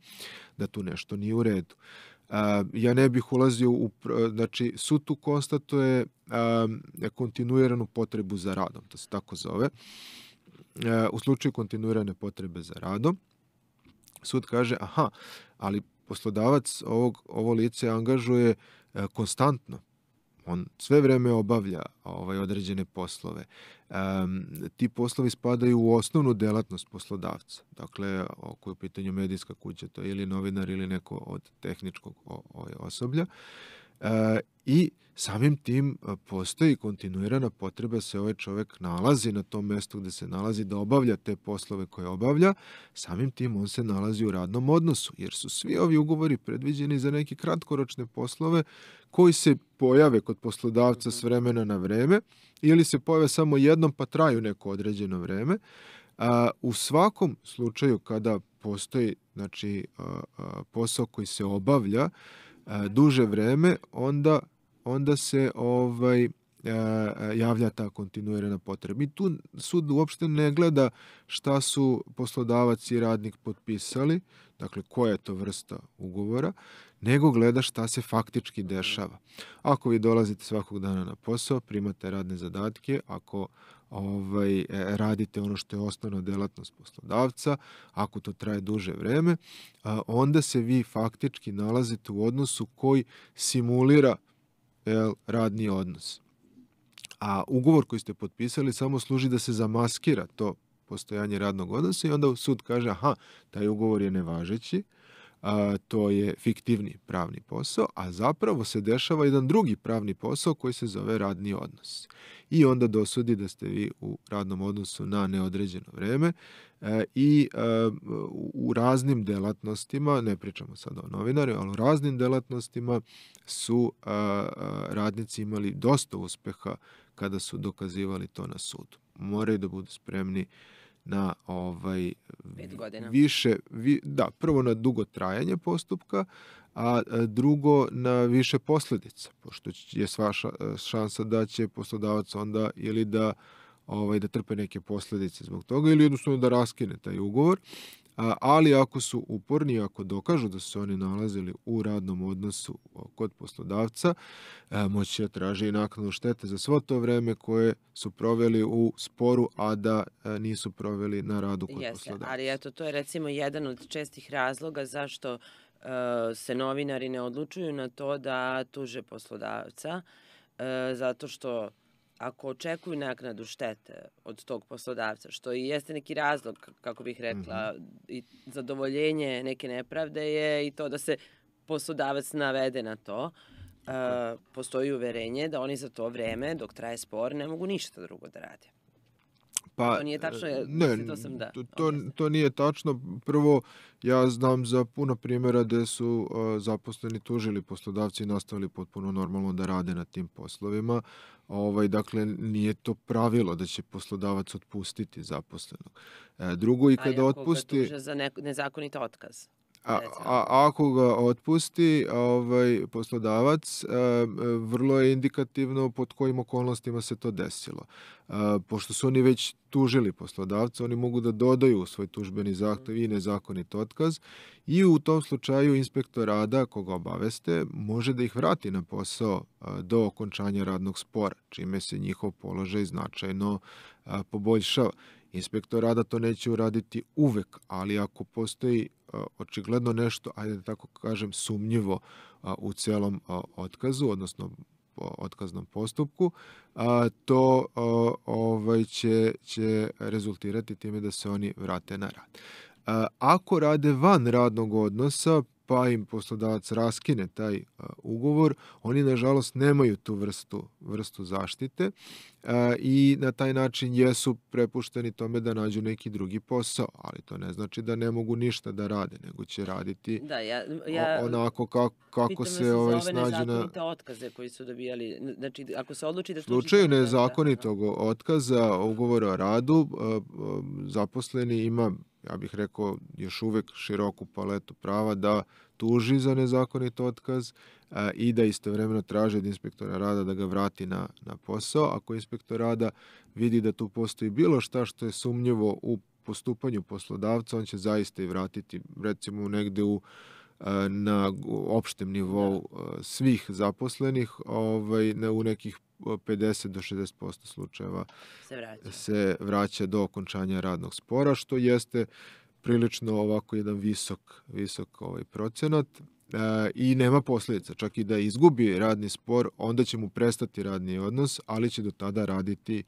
[SPEAKER 2] da tu nešto nije u redu. Eh, ja ne bih ulazio u, znači SUTU konstatuje eh, kontinuiranu potrebu za radom, to se tako zove. Eh, u slučaju kontinuirane potrebe za radom, sud kaže, aha, ali poslodavac ovog, ovo lice angažuje konstantno, on sve vreme obavlja ovaj određene poslove. Um, ti poslovi spadaju u osnovnu delatnost poslodavca. Dakle, ako je u pitanju medijska kuća, to je ili novinar ili neko od tehničkog ovaj, osoblja. Uh, E, i samim tim e, postoji kontinuirana potreba da se ovaj čovek nalazi na tom mestu gde se nalazi da obavlja te poslove koje obavlja, samim tim on se nalazi u radnom odnosu, jer su svi ovi ugovori predviđeni za neke kratkoročne poslove koji se pojave kod poslodavca s vremena na vreme ili se pojave samo jednom pa traju neko određeno vreme. A, e, u svakom slučaju kada postoji znači, posao koji se obavlja, duže vreme, onda, onda se ovaj, javlja ta kontinuirana potreba. I tu sud uopšte ne gleda šta su poslodavac i radnik potpisali, dakle koja je to vrsta ugovora, nego gleda šta se faktički dešava. Ako vi dolazite svakog dana na posao, primate radne zadatke, ako ovaj, e, radite ono što je osnovna delatnost poslodavca, ako to traje duže vreme, onda se vi faktički nalazite u odnosu koji simulira jel, radni odnos. A ugovor koji ste potpisali samo služi da se zamaskira to postojanje radnog odnosa i onda sud kaže aha, taj ugovor je nevažeći, to je fiktivni pravni posao, a zapravo se dešava jedan drugi pravni posao koji se zove radni odnos. I onda dosudi da ste vi u radnom odnosu na neodređeno vreme e, i e, u raznim delatnostima, ne pričamo sada o novinarima, ali u raznim delatnostima su e, radnici imali dosta uspeha kada su dokazivali to na sudu. Moraju da budu spremni na ovaj pet godina. više vi, da prvo na dugo trajanje postupka a e, drugo na više posledica pošto je sva e, šansa da će poslodavac onda ili da ovaj da trpe neke posledice zbog toga ili jednostavno da raskine taj ugovor ali ako su uporni, ako dokažu da su oni nalazili u radnom odnosu kod poslodavca, e, moći će da traži i naknadu štete za svo to vreme koje su proveli u sporu, a da e, nisu proveli na radu kod Jeste, poslodavca.
[SPEAKER 1] Ali eto, to je recimo jedan od čestih razloga zašto e, se novinari ne odlučuju na to da tuže poslodavca, zato što ako očekuju naknadu štete od tog poslodavca, što i jeste neki razlog, kako bih rekla, mm -hmm. i zadovoljenje neke nepravde je i to da se poslodavac navede na to, a, postoji uverenje da oni za to vreme, dok traje spor, ne mogu ništa drugo da rade.
[SPEAKER 2] Pa, to nije tačno, ne, to sam da. To, to, to, nije tačno. Prvo, ja znam za puno primjera gde su uh, zaposleni tužili poslodavci i nastavili potpuno normalno da rade na tim poslovima. Ovaj, dakle, nije to pravilo da će poslodavac otpustiti zaposlenog. E, drugo, i kada otpusti... A otpusti, Ga
[SPEAKER 1] za ne, nezakonit otkaz. A,
[SPEAKER 2] a ako ga otpusti ovaj poslodavac, eh, vrlo je indikativno pod kojim okolnostima se to desilo. Eh, pošto su oni već tužili poslodavca, oni mogu da dodaju u svoj tužbeni zahtev mhm. i nezakonit otkaz i u tom slučaju inspektor rada, koga obaveste, može da ih vrati na posao eh, do okončanja radnog spora, čime se njihov položaj značajno poboljšava. Inspektor rada to neće uraditi uvek, ali ako postoji očigledno nešto, ajde da tako kažem, sumnjivo u celom otkazu, odnosno otkaznom postupku, to ovaj, će, će rezultirati time da se oni vrate na rad. Ako rade van radnog odnosa, pa im poslodavac raskine taj a, ugovor, oni nažalost nemaju tu vrstu, vrstu zaštite a, i na taj način jesu prepušteni tome da nađu neki drugi posao, ali to ne znači da ne mogu ništa da rade, nego će raditi da, ja, ja, onako kako, kako se, se ovaj snađu na...
[SPEAKER 1] se otkaze koji su dobijali, znači ako se odluči da... U slučaju
[SPEAKER 2] nezakonitog da, da. otkaza ugovora o radu, a, zaposleni ima ja bih rekao, još uvek široku paletu prava da tuži za nezakonit otkaz i da istovremeno traži od inspektora rada da ga vrati na, na posao. Ako inspektor rada vidi da tu postoji bilo šta što je sumnjivo u postupanju poslodavca, on će zaista i vratiti, recimo, negde u na opštem nivou da. svih zaposlenih ovaj, u nekih 50 do 60% slučajeva se vraća. se vraća do okončanja radnog spora, što jeste prilično ovako jedan visok, visok ovaj procenat i nema posljedica. Čak i da izgubi radni spor, onda će mu prestati radni odnos, ali će do tada raditi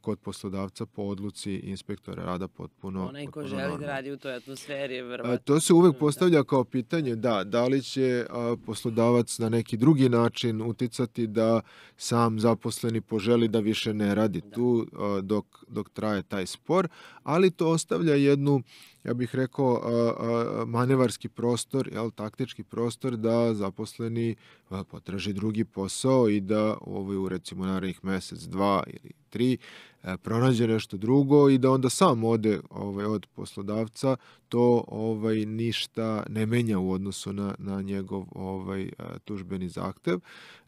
[SPEAKER 2] kod poslodavca po odluci inspektora rada potpuno Onaj ko potpuno želi da
[SPEAKER 1] radi u toj atmosferi je vrlo... To se uvek
[SPEAKER 2] da. postavlja kao pitanje, da, da li će poslodavac na neki drugi način uticati da sam zaposleni poželi da više ne radi da. tu dok, dok traje taj spor, ali to ostavlja jednu ja bih rekao, manevarski prostor, jel, taktički prostor da zaposleni potraži drugi posao i da ovaj, u recimo narednih mesec, dva ili tri, e, pronađe nešto drugo i da onda sam ode ovaj, od poslodavca, to ovaj ništa ne menja u odnosu na, na njegov ovaj e, tužbeni zahtev.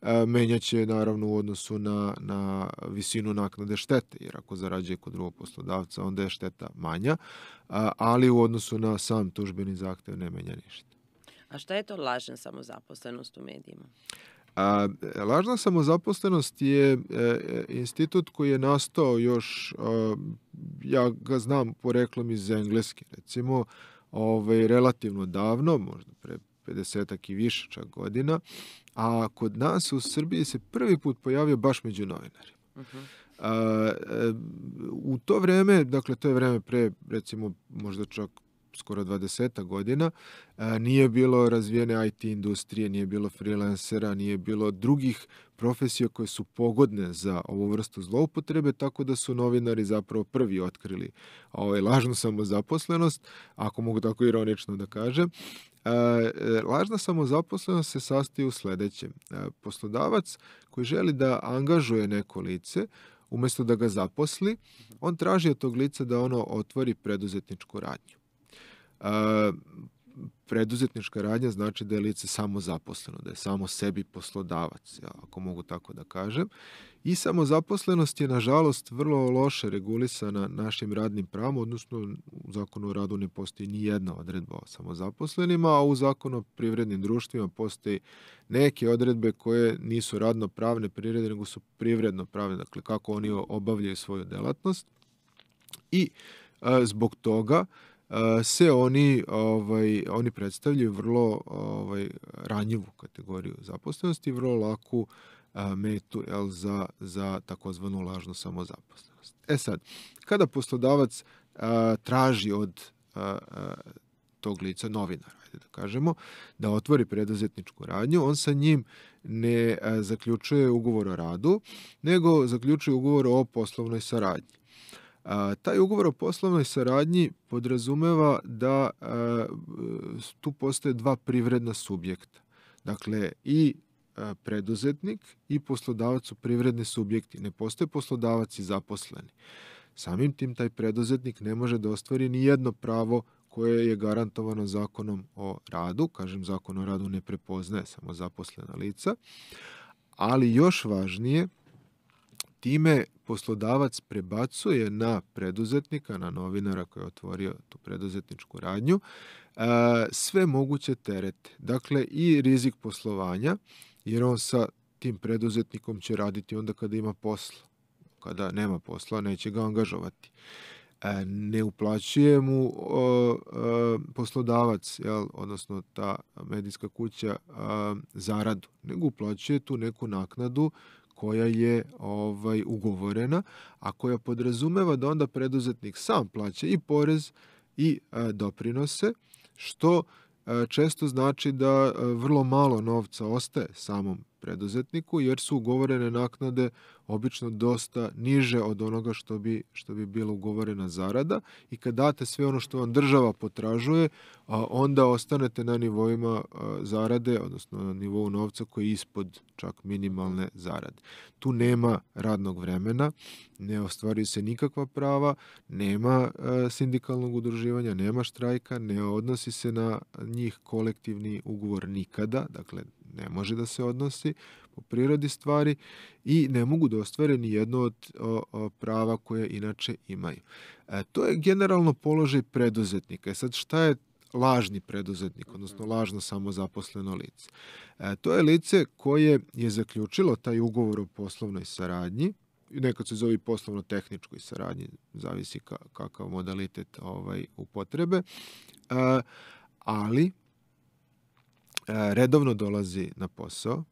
[SPEAKER 2] E, Menjaće naravno u odnosu na, na visinu naknade štete, jer ako zarađuje kod drugog poslodavca, onda je šteta manja, ali u odnosu na sam tužbeni zahtev ne menja ništa.
[SPEAKER 1] A šta je to lažna samozaposlenost u medijima?
[SPEAKER 2] A, e, lažna samozaposlenost je e, e, institut koji je nastao još, e, ja ga znam poreklom iz Engleske, recimo, ovaj, relativno davno, možda pre 50 i više čak godina, a kod nas u Srbiji se prvi put pojavio baš među novinarima. Uh -huh. Uh, u to vreme, dakle to je vreme pre recimo možda čak skoro 20 godina, nije bilo razvijene IT industrije, nije bilo freelancera, nije bilo drugih profesija koje su pogodne za ovu vrstu zloupotrebe, tako da su novinari zapravo prvi otkrili ovaj, lažnu samozaposlenost, ako mogu tako ironično da kažem. E, lažna samozaposlenost se sastoji u sledećem. Poslodavac koji želi da angažuje neko lice, umesto da ga zaposli, on traži od tog lica da ono otvori preduzetničku radnju preduzetnička radnja znači da je lice samo zaposleno, da je samo sebi poslodavac, ja, ako mogu tako da kažem. I samozaposlenost je, nažalost, vrlo loše regulisana našim radnim pravom, odnosno u zakonu o radu ne postoji ni jedna odredba o samozaposlenima, a u zakonu o privrednim društvima postoji neke odredbe koje nisu radno pravne prirede, nego su privredno pravne, dakle kako oni obavljaju svoju delatnost. I e, zbog toga se oni ovaj oni predstavljaju vrlo ovaj ranjivu kategoriju zaposlenosti, vrlo laku metu jel, za, za takozvanu lažnu samozaposlenost. E sad, kada poslodavac a, traži od a, a, tog lica novinara, da kažemo, da otvori preduzetničku radnju, on sa njim ne a, zaključuje ugovor o radu, nego zaključuje ugovor o poslovnoj saradnji. A, taj ugovor o poslovnoj saradnji podrazumeva da a, e, tu postoje dva privredna subjekta. Dakle, i a, e, preduzetnik i poslodavac su privredni subjekti. Ne postoje poslodavac i zaposleni. Samim tim taj preduzetnik ne može da ostvari ni jedno pravo koje je garantovano zakonom o radu, kažem zakon o radu ne prepoznaje samo zaposlena lica, ali još važnije time poslodavac prebacuje na preduzetnika, na novinara koji je otvorio tu preduzetničku radnju, e, sve moguće terete. Dakle, i rizik poslovanja, jer on sa tim preduzetnikom će raditi onda kada ima posla. Kada nema posla, neće ga angažovati. E, ne uplaćuje mu e, poslodavac, jel, odnosno ta medijska kuća, zaradu, nego uplaćuje tu neku naknadu koja je ovaj ugovorena, a koja podrazumeva da onda preduzetnik sam plaća i porez i e, doprinose, što e, često znači da e, vrlo malo novca ostaje samom preduzetniku jer su ugovorene naknade obično dosta niže od onoga što bi, što bi bila ugovorena zarada i kad date sve ono što vam država potražuje, onda ostanete na nivoima zarade, odnosno na nivou novca koji je ispod čak minimalne zarade. Tu nema radnog vremena, ne ostvaruju se nikakva prava, nema sindikalnog udruživanja, nema štrajka, ne odnosi se na njih kolektivni ugovor nikada, dakle ne može da se odnosi po prirodi stvari i ne mogu da ostvare ni jedno od o, o, prava koje inače imaju. E, to je generalno položaj preduzetnika. E sad šta je lažni preduzetnik, odnosno mhm. lažno samozaposleno lice? E, to je lice koje je zaključilo taj ugovor o poslovnoj saradnji, nekad se zove poslovno-tehničkoj saradnji, zavisi ka, kakav modalitet ovaj, upotrebe, e, ali E, redovno dolazi na posao,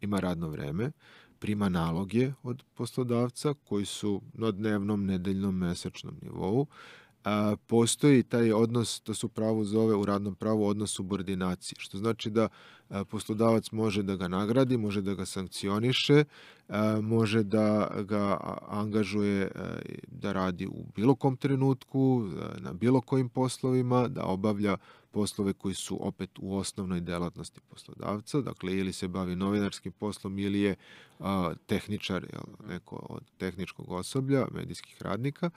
[SPEAKER 2] ima radno vreme, prima naloge od poslodavca koji su na dnevnom, nedeljnom, mesečnom nivou. E, postoji taj odnos, to su pravo zove u radnom pravu odnos subordinacije, što znači da e, poslodavac može da ga nagradi, može da ga sankcioniše, može da ga angažuje da radi u bilo kom trenutku, na bilo kojim poslovima, da obavlja poslove koji su opet u osnovnoj delatnosti poslodavca, dakle ili se bavi novinarskim poslom ili je a, tehničar, jel, neko od tehničkog osoblja, medijskih radnika.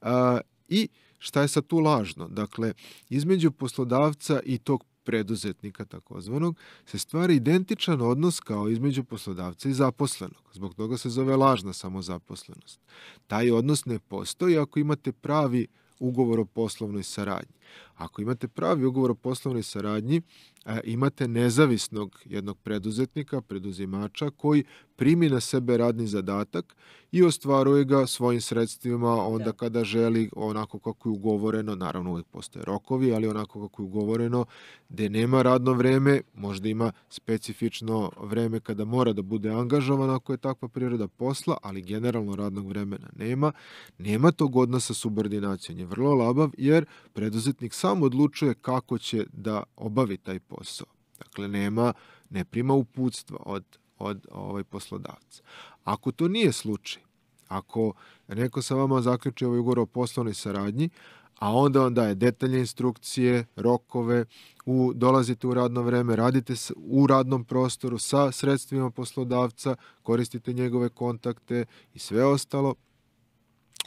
[SPEAKER 2] A, I šta je sad tu lažno? Dakle, između poslodavca i tog preduzetnika takozvanog, se stvari identičan odnos kao između poslodavca i zaposlenog. Zbog toga se zove lažna samozaposlenost. Taj odnos ne postoji ako imate pravi ugovor o poslovnoj saradnji. Ako imate pravi ugovor o poslovnoj saradnji, e, imate nezavisnog jednog preduzetnika, preduzimača koji primi na sebe radni zadatak i ostvaruje ga svojim sredstvima onda da. kada želi, onako kako je ugovoreno, naravno uvijek postoje rokovi, ali onako kako je ugovoreno, gde nema radno vreme, možda ima specifično vreme kada mora da bude angažovan ako je takva priroda posla, ali generalno radnog vremena nema. Nema tog odnosa subordinacijom, je vrlo labav jer preduzetnik sam sam odlučuje kako će da obavi taj posao. Dakle, nema, ne prima uputstva od, od ovaj poslodavca. Ako to nije slučaj, ako neko sa vama zaključi ovaj ugovor o poslovnoj saradnji, a onda on daje detaljne instrukcije, rokove, u, dolazite u radno vreme, radite u radnom prostoru sa sredstvima poslodavca, koristite njegove kontakte i sve ostalo,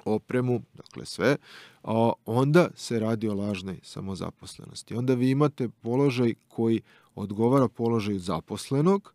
[SPEAKER 2] opremu, dakle sve, a onda se radi o lažnoj samozaposlenosti. Onda vi imate položaj koji odgovara položaju zaposlenog,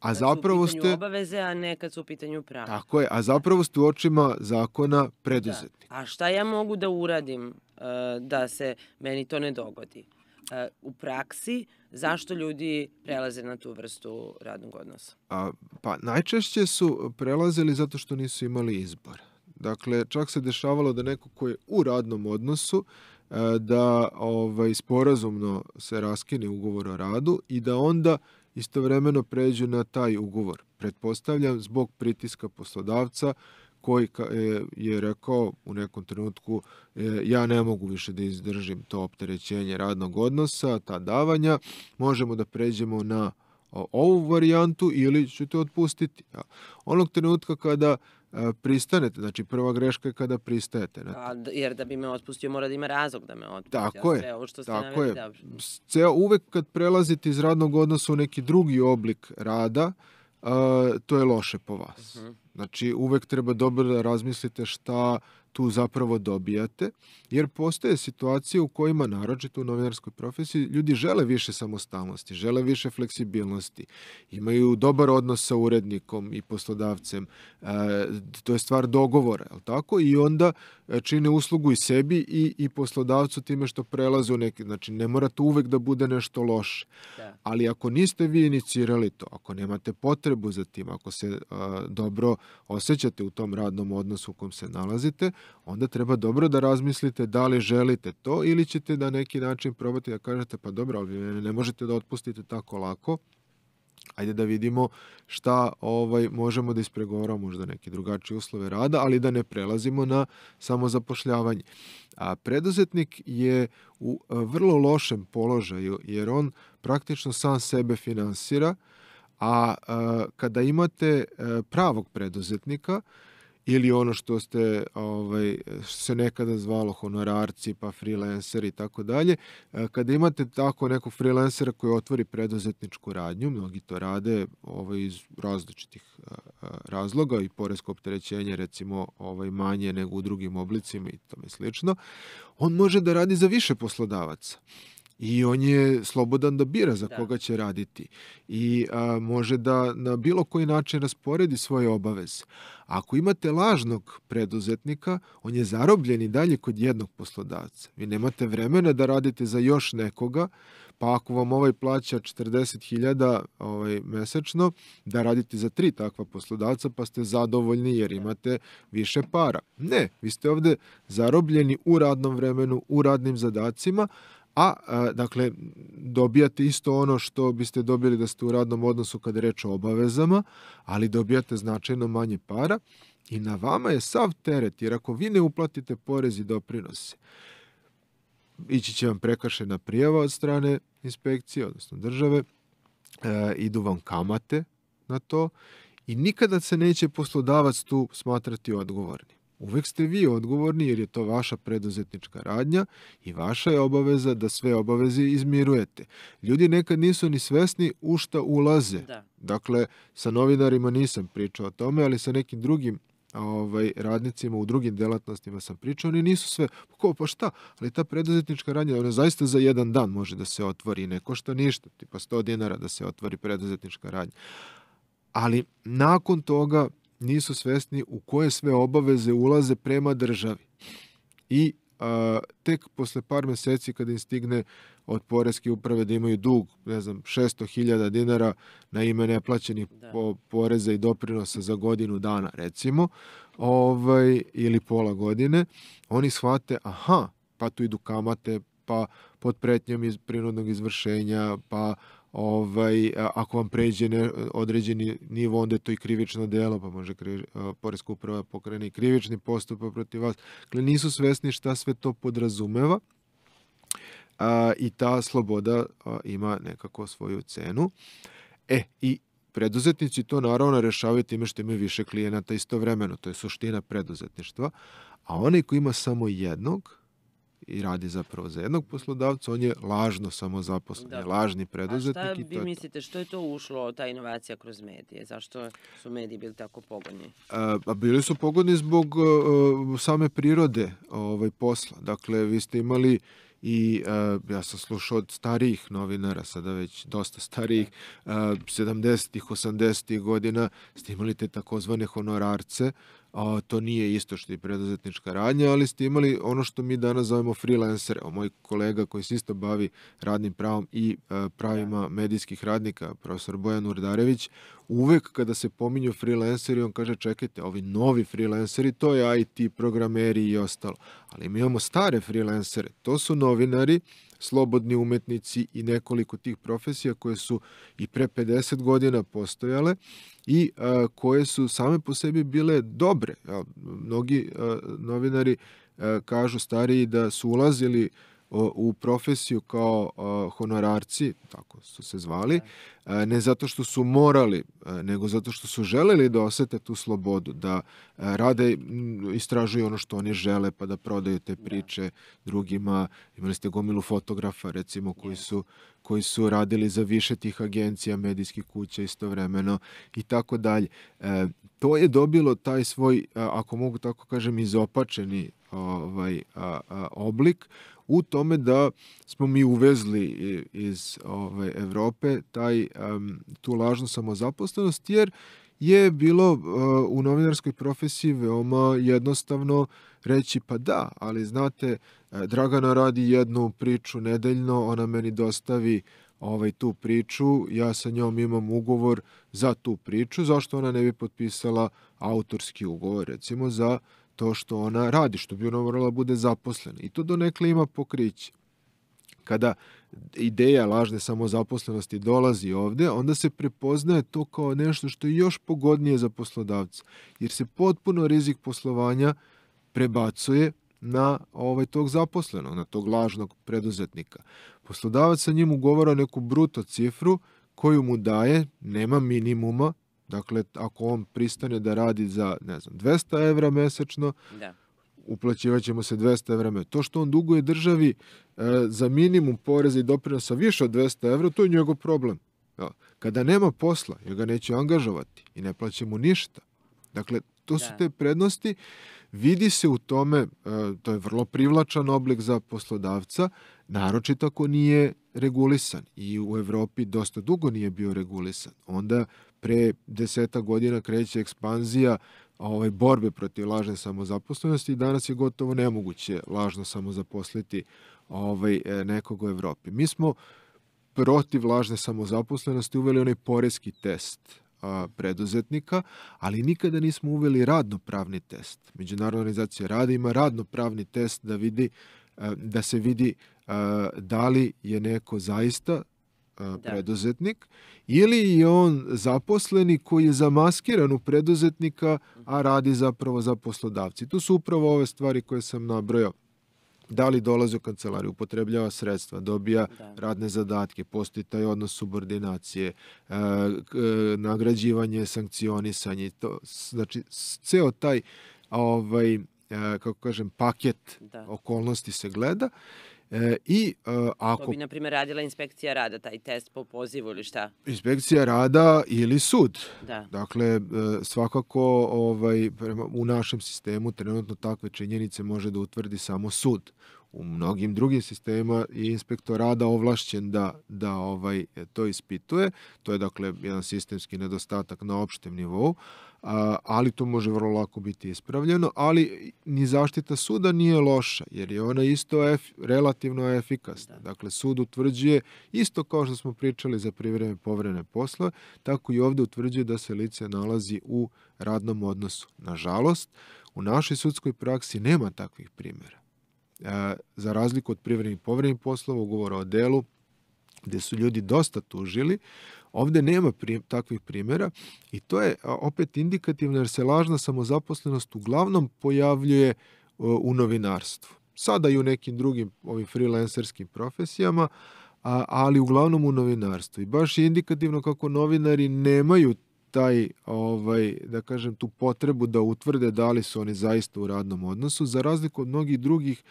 [SPEAKER 2] a kad zapravo ste... Kad su u pitanju ste,
[SPEAKER 1] obaveze, a ne kad su u pitanju prava. Tako
[SPEAKER 2] je, a zapravo ste u očima zakona preduzetnik.
[SPEAKER 1] Da. A šta ja mogu da uradim e, da se meni to ne dogodi? E, u praksi, zašto ljudi prelaze na tu vrstu radnog odnosa?
[SPEAKER 2] A, pa najčešće su prelazili zato što nisu imali izbora. Dakle, čak se dešavalo da neko ko je u radnom odnosu e, da ovaj sporazumno se raskine ugovor o radu i da onda istovremeno pređe na taj ugovor. Pretpostavljam zbog pritiska poslodavca koji e, je rekao u nekom trenutku e, ja ne mogu više da izdržim to opterećenje radnog odnosa, ta davanja, možemo da pređemo na ovu varijantu ili ću te otpustiti. Onog trenutka kada E, pristanete. Znači, prva greška je kada pristajete. Na A,
[SPEAKER 1] jer da bi me otpustio, mora da ima razlog da me otpustio. Tako je. Ovo što ste tako je. Dobro. Da.
[SPEAKER 2] Ceo, uvek kad prelazite iz radnog odnosa u neki drugi oblik rada, a, e, to je loše po vas. Uh mhm. -huh. Znači, uvek treba dobro da razmislite šta tu zapravo dobijate, jer postoje situacije u kojima, naročito u novinarskoj profesiji, ljudi žele više samostalnosti, žele više fleksibilnosti, imaju dobar odnos sa urednikom i poslodavcem, e, to je stvar dogovora, je tako? I onda e, čine uslugu i sebi i, i poslodavcu time što prelaze u neki, znači ne mora to uvek da bude nešto loše, da. ali ako niste vi inicirali to, ako nemate potrebu za tim, ako se a, e, dobro osjećate u tom radnom odnosu u kom se nalazite, onda treba dobro da razmislite da li želite to ili ćete na neki način probati da kažete pa dobro, ali ne možete da otpustite tako lako, ajde da vidimo šta ovaj, možemo da ispregovaramo možda neke drugačije uslove rada, ali da ne prelazimo na samozapošljavanje. A preduzetnik je u e, vrlo lošem položaju jer on praktično sam sebe finansira, A e, kada imate e, pravog preduzetnika ili ono što ste ovaj što se nekada zvalo honorarci, pa freelanceri i tako dalje, e, kada imate tako nekog freelancera koji otvori preduzetničku radnju, mnogi to rade ovaj iz različitih razloga i poresko opterećenje recimo ovaj manje nego u drugim oblicima i tome slično, on može da radi za više poslodavaca i on je slobodan da bira za da. koga će raditi i a, može da na bilo koji način rasporedi svoje obaveze. Ako imate lažnog preduzetnika, on je zarobljen i dalje kod jednog poslodavca. Vi nemate vremena da radite za još nekoga, pa ako vam ovaj plaća 40.000 ovaj, mesečno, da radite za tri takva poslodavca, pa ste zadovoljni jer da. imate više para. Ne, vi ste ovde zarobljeni u radnom vremenu, u radnim zadacima, a e, dakle dobijate isto ono što biste dobili da ste u radnom odnosu kada je reč o obavezama, ali dobijate značajno manje para i na vama je sav teret, jer ako vi ne uplatite porez i doprinose, ići će vam prekršena prijava od strane inspekcije, odnosno države, e, idu vam kamate na to i nikada se neće poslodavac tu smatrati odgovornim. Uvek ste vi odgovorni jer je to vaša preduzetnička radnja i vaša je obaveza da sve obaveze izmirujete. Ljudi nekad nisu ni svesni u šta ulaze. Da. Dakle, sa novinarima nisam pričao o tome, ali sa nekim drugim ovaj, radnicima u drugim delatnostima sam pričao, oni nisu sve, ko pa šta, ali ta preduzetnička radnja, ona zaista za jedan dan može da se otvori, ne košta ništa, tipa 100 dinara da se otvori preduzetnička radnja. Ali nakon toga nisu svesni u koje sve obaveze ulaze prema državi. I a, tek posle par meseci kada im stigne od poreske uprave da imaju dug, ne znam, 600.000 dinara na ime neplaćenih da. po, poreza i doprinosa za godinu dana, recimo, ovaj, ili pola godine, oni shvate, aha, pa tu idu kamate, pa pod pretnjom iz prinudnog izvršenja, pa ovaj, ako vam pređe ne, određeni nivo, onda je to i krivično delo, pa može krivi, Poreska uprava pokrene i krivični postupak protiv vas. Dakle, nisu svesni šta sve to podrazumeva a, i ta sloboda a, ima nekako svoju cenu. E, i preduzetnici to naravno rešavaju time što imaju više klijenata istovremeno, to je suština preduzetništva, a onaj koji ima samo jednog, i radi zapravo za jednog poslodavca, on je lažno samozaposlen, da. je lažni preduzetnik. A šta vi
[SPEAKER 1] mislite, što je to ušlo, ta inovacija kroz medije? Zašto su mediji bili tako pogodni?
[SPEAKER 2] A, bili su pogodni zbog uh, same prirode ovaj, posla. Dakle, vi ste imali i uh, ja sam slušao od starijih novinara, sada već dosta starijih, uh, 70-ih, 80-ih godina ste imali te takozvane honorarce a, to nije isto što je preduzetnička radnja, ali ste imali ono što mi danas zovemo freelancer, o moj kolega koji se isto bavi radnim pravom i a, e, pravima da. medijskih radnika, profesor Bojan Urdarević, uvek kada se pominju freelanceri, on kaže čekajte, ovi novi freelanceri, to je IT programeri i ostalo, ali mi imamo stare freelancere, to su novinari slobodni umetnici i nekoliko tih profesija koje su i pre 50 godina postojale i a, koje su same po sebi bile dobre. Ja, mnogi a, novinari a, kažu stariji da su ulazili a, u profesiju kao honorarci, tako su se zvali, da. ne zato što su morali, nego zato što su želeli da osete tu slobodu, da rade, istražuju ono što oni žele, pa da prodaju te da. priče drugima. Imali ste gomilu fotografa, recimo, koji su koji su radili za više tih agencija, medijskih kuća istovremeno i tako dalje. E, to je dobilo taj svoj, ako mogu tako kažem, izopačeni ovaj, oblik u tome da smo mi uvezli iz ove ovaj, Evrope taj tu lažnu samozaposlenost jer je bilo eh, u novinarskoj profesiji veoma jednostavno reći pa da, ali znate eh, Dragana radi jednu priču nedeljno, ona meni dostavi ovaj tu priču, ja sa njom imam ugovor za tu priču, zašto ona ne bi potpisala autorski ugovor recimo za to što ona radi, što bi ona morala da bude zaposlena. I to donekle ima pokriće. Kada ideja lažne samozaposlenosti dolazi ovde, onda se prepoznaje to kao nešto što je još pogodnije za poslodavca, jer se potpuno rizik poslovanja prebacuje na ovaj tog zaposlenog, na tog lažnog preduzetnika. Poslodavac sa njim ugovara neku bruto cifru koju mu daje, nema minimuma, Dakle, ako on pristane da radi za, ne znam, 200 evra mesečno, da. uplaćivaćemo se 200 evra mesečno. To što on duguje državi e, za minimum poreza i doprinosa više od 200 evra, to je njegov problem. Ja. Kada nema posla, ja ga neće angažovati i ne mu ništa. Dakle, to su da. te prednosti. Vidi se u tome, e, to je vrlo privlačan oblik za poslodavca, naročito ako nije regulisan i u Evropi dosta dugo nije bio regulisan. Onda pre deseta godina kreće ekspanzija ovaj, borbe protiv lažne samozaposlenosti i danas je gotovo nemoguće lažno samozaposliti ovaj, e, nekog u Evropi. Mi smo protiv lažne samozaposlenosti uveli onaj poreski test a, preduzetnika, ali nikada nismo uveli radnopravni test. Međunarodna organizacija rada ima radnopravni test da vidi e, da se vidi e, da li je neko zaista da. preduzetnik ili je on zaposleni koji je zamaskiran u preduzetnika, a mhm. radi zapravo za poslodavci. Tu su upravo ove stvari koje sam nabrojao da li dolazi u kancelariju, upotrebljava sredstva, dobija da. radne zadatke, postoji taj odnos subordinacije, e, e, nagrađivanje, sankcionisanje, to, znači ceo taj, ovaj, e, kako kažem, paket da. okolnosti se gleda. E, I e, ako... To bi, na
[SPEAKER 1] primjer, radila inspekcija rada, taj test po pozivu ili šta?
[SPEAKER 2] Inspekcija rada ili sud. Da. Dakle, e, svakako ovaj, prema, u našem sistemu trenutno takve činjenice može da utvrdi samo sud. U mnogim drugim sistema je inspektor rada ovlašćen da, da ovaj, e, to ispituje. To je, dakle, jedan sistemski nedostatak na opštem nivou ali to može vrlo lako biti ispravljeno, ali ni zaštita suda nije loša, jer je ona isto ef, relativno efikasna. Da. Dakle, sud utvrđuje, isto kao što smo pričali za privreme povrene posla, tako i ovde utvrđuje da se lice nalazi u radnom odnosu. Nažalost, u našoj sudskoj praksi nema takvih primjera. E, za razliku od i povrednih poslova, ugovora o delu, gde su ljudi dosta tužili, Ovde nema prim, takvih primjera i to je opet indikativno jer se lažna samozaposlenost uglavnom pojavljuje u novinarstvu. Sada i u nekim drugim ovim freelancerskim profesijama, ali uglavnom u novinarstvu. I baš je indikativno kako novinari nemaju taj, ovaj, da kažem, tu potrebu da utvrde da li su oni zaista u radnom odnosu, za razliku od mnogih drugih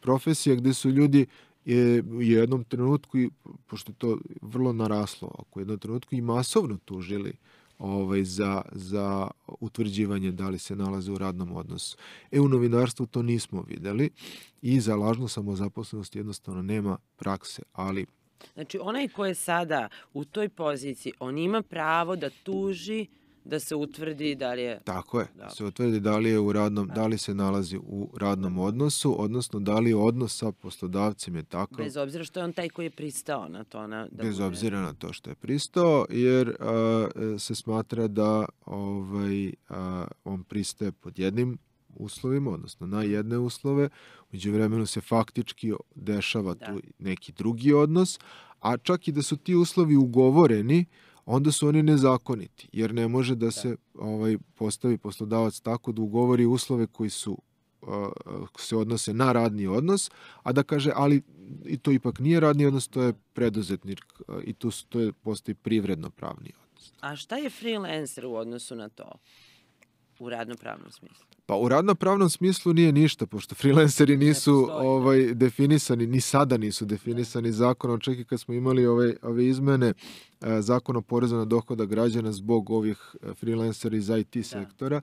[SPEAKER 2] profesija gde su ljudi je u jednom trenutku, pošto to vrlo naraslo, ako u jednom trenutku i masovno tužili ovaj, za, za utvrđivanje da li se nalaze u radnom odnosu. E, u novinarstvu to nismo videli i za lažnu samozaposlenost jednostavno nema prakse, ali
[SPEAKER 1] Znači, onaj ko je sada u toj poziciji, on ima pravo da tuži da se utvrdi da li je...
[SPEAKER 2] Tako je, da, da se utvrdi da li je u radnom, da. da li se nalazi u radnom odnosu, odnosno da li je odnos sa poslodavcem je tako... Bez
[SPEAKER 1] obzira što je on taj koji je pristao na to. Na,
[SPEAKER 2] da Bez bude... obzira na to što je pristao, jer a, se smatra da ovaj, a, on pristaje pod jednim uslovima, odnosno na jedne uslove, uđe vremenu se faktički dešava da. tu neki drugi odnos, a čak i da su ti uslovi ugovoreni, onda su oni nezakoniti, jer ne može da, da se ovaj, postavi poslodavac tako da ugovori uslove koji su uh, uh, se odnose na radni odnos, a da kaže, ali i to ipak nije radni odnos, to je preduzetnik uh, i tu to, to je, postoji privredno pravni
[SPEAKER 1] odnos. A šta je freelancer u odnosu na to? U radnopravnom smislu?
[SPEAKER 2] Pa u radno-pravnom smislu nije ništa, pošto freelanceri nisu ovaj, definisani, ni sada nisu definisani zakonom, čak i kad smo imali ove, ove izmene e, zakona o porezu na dohoda građana zbog ovih e, freelancera iz IT da. sektora,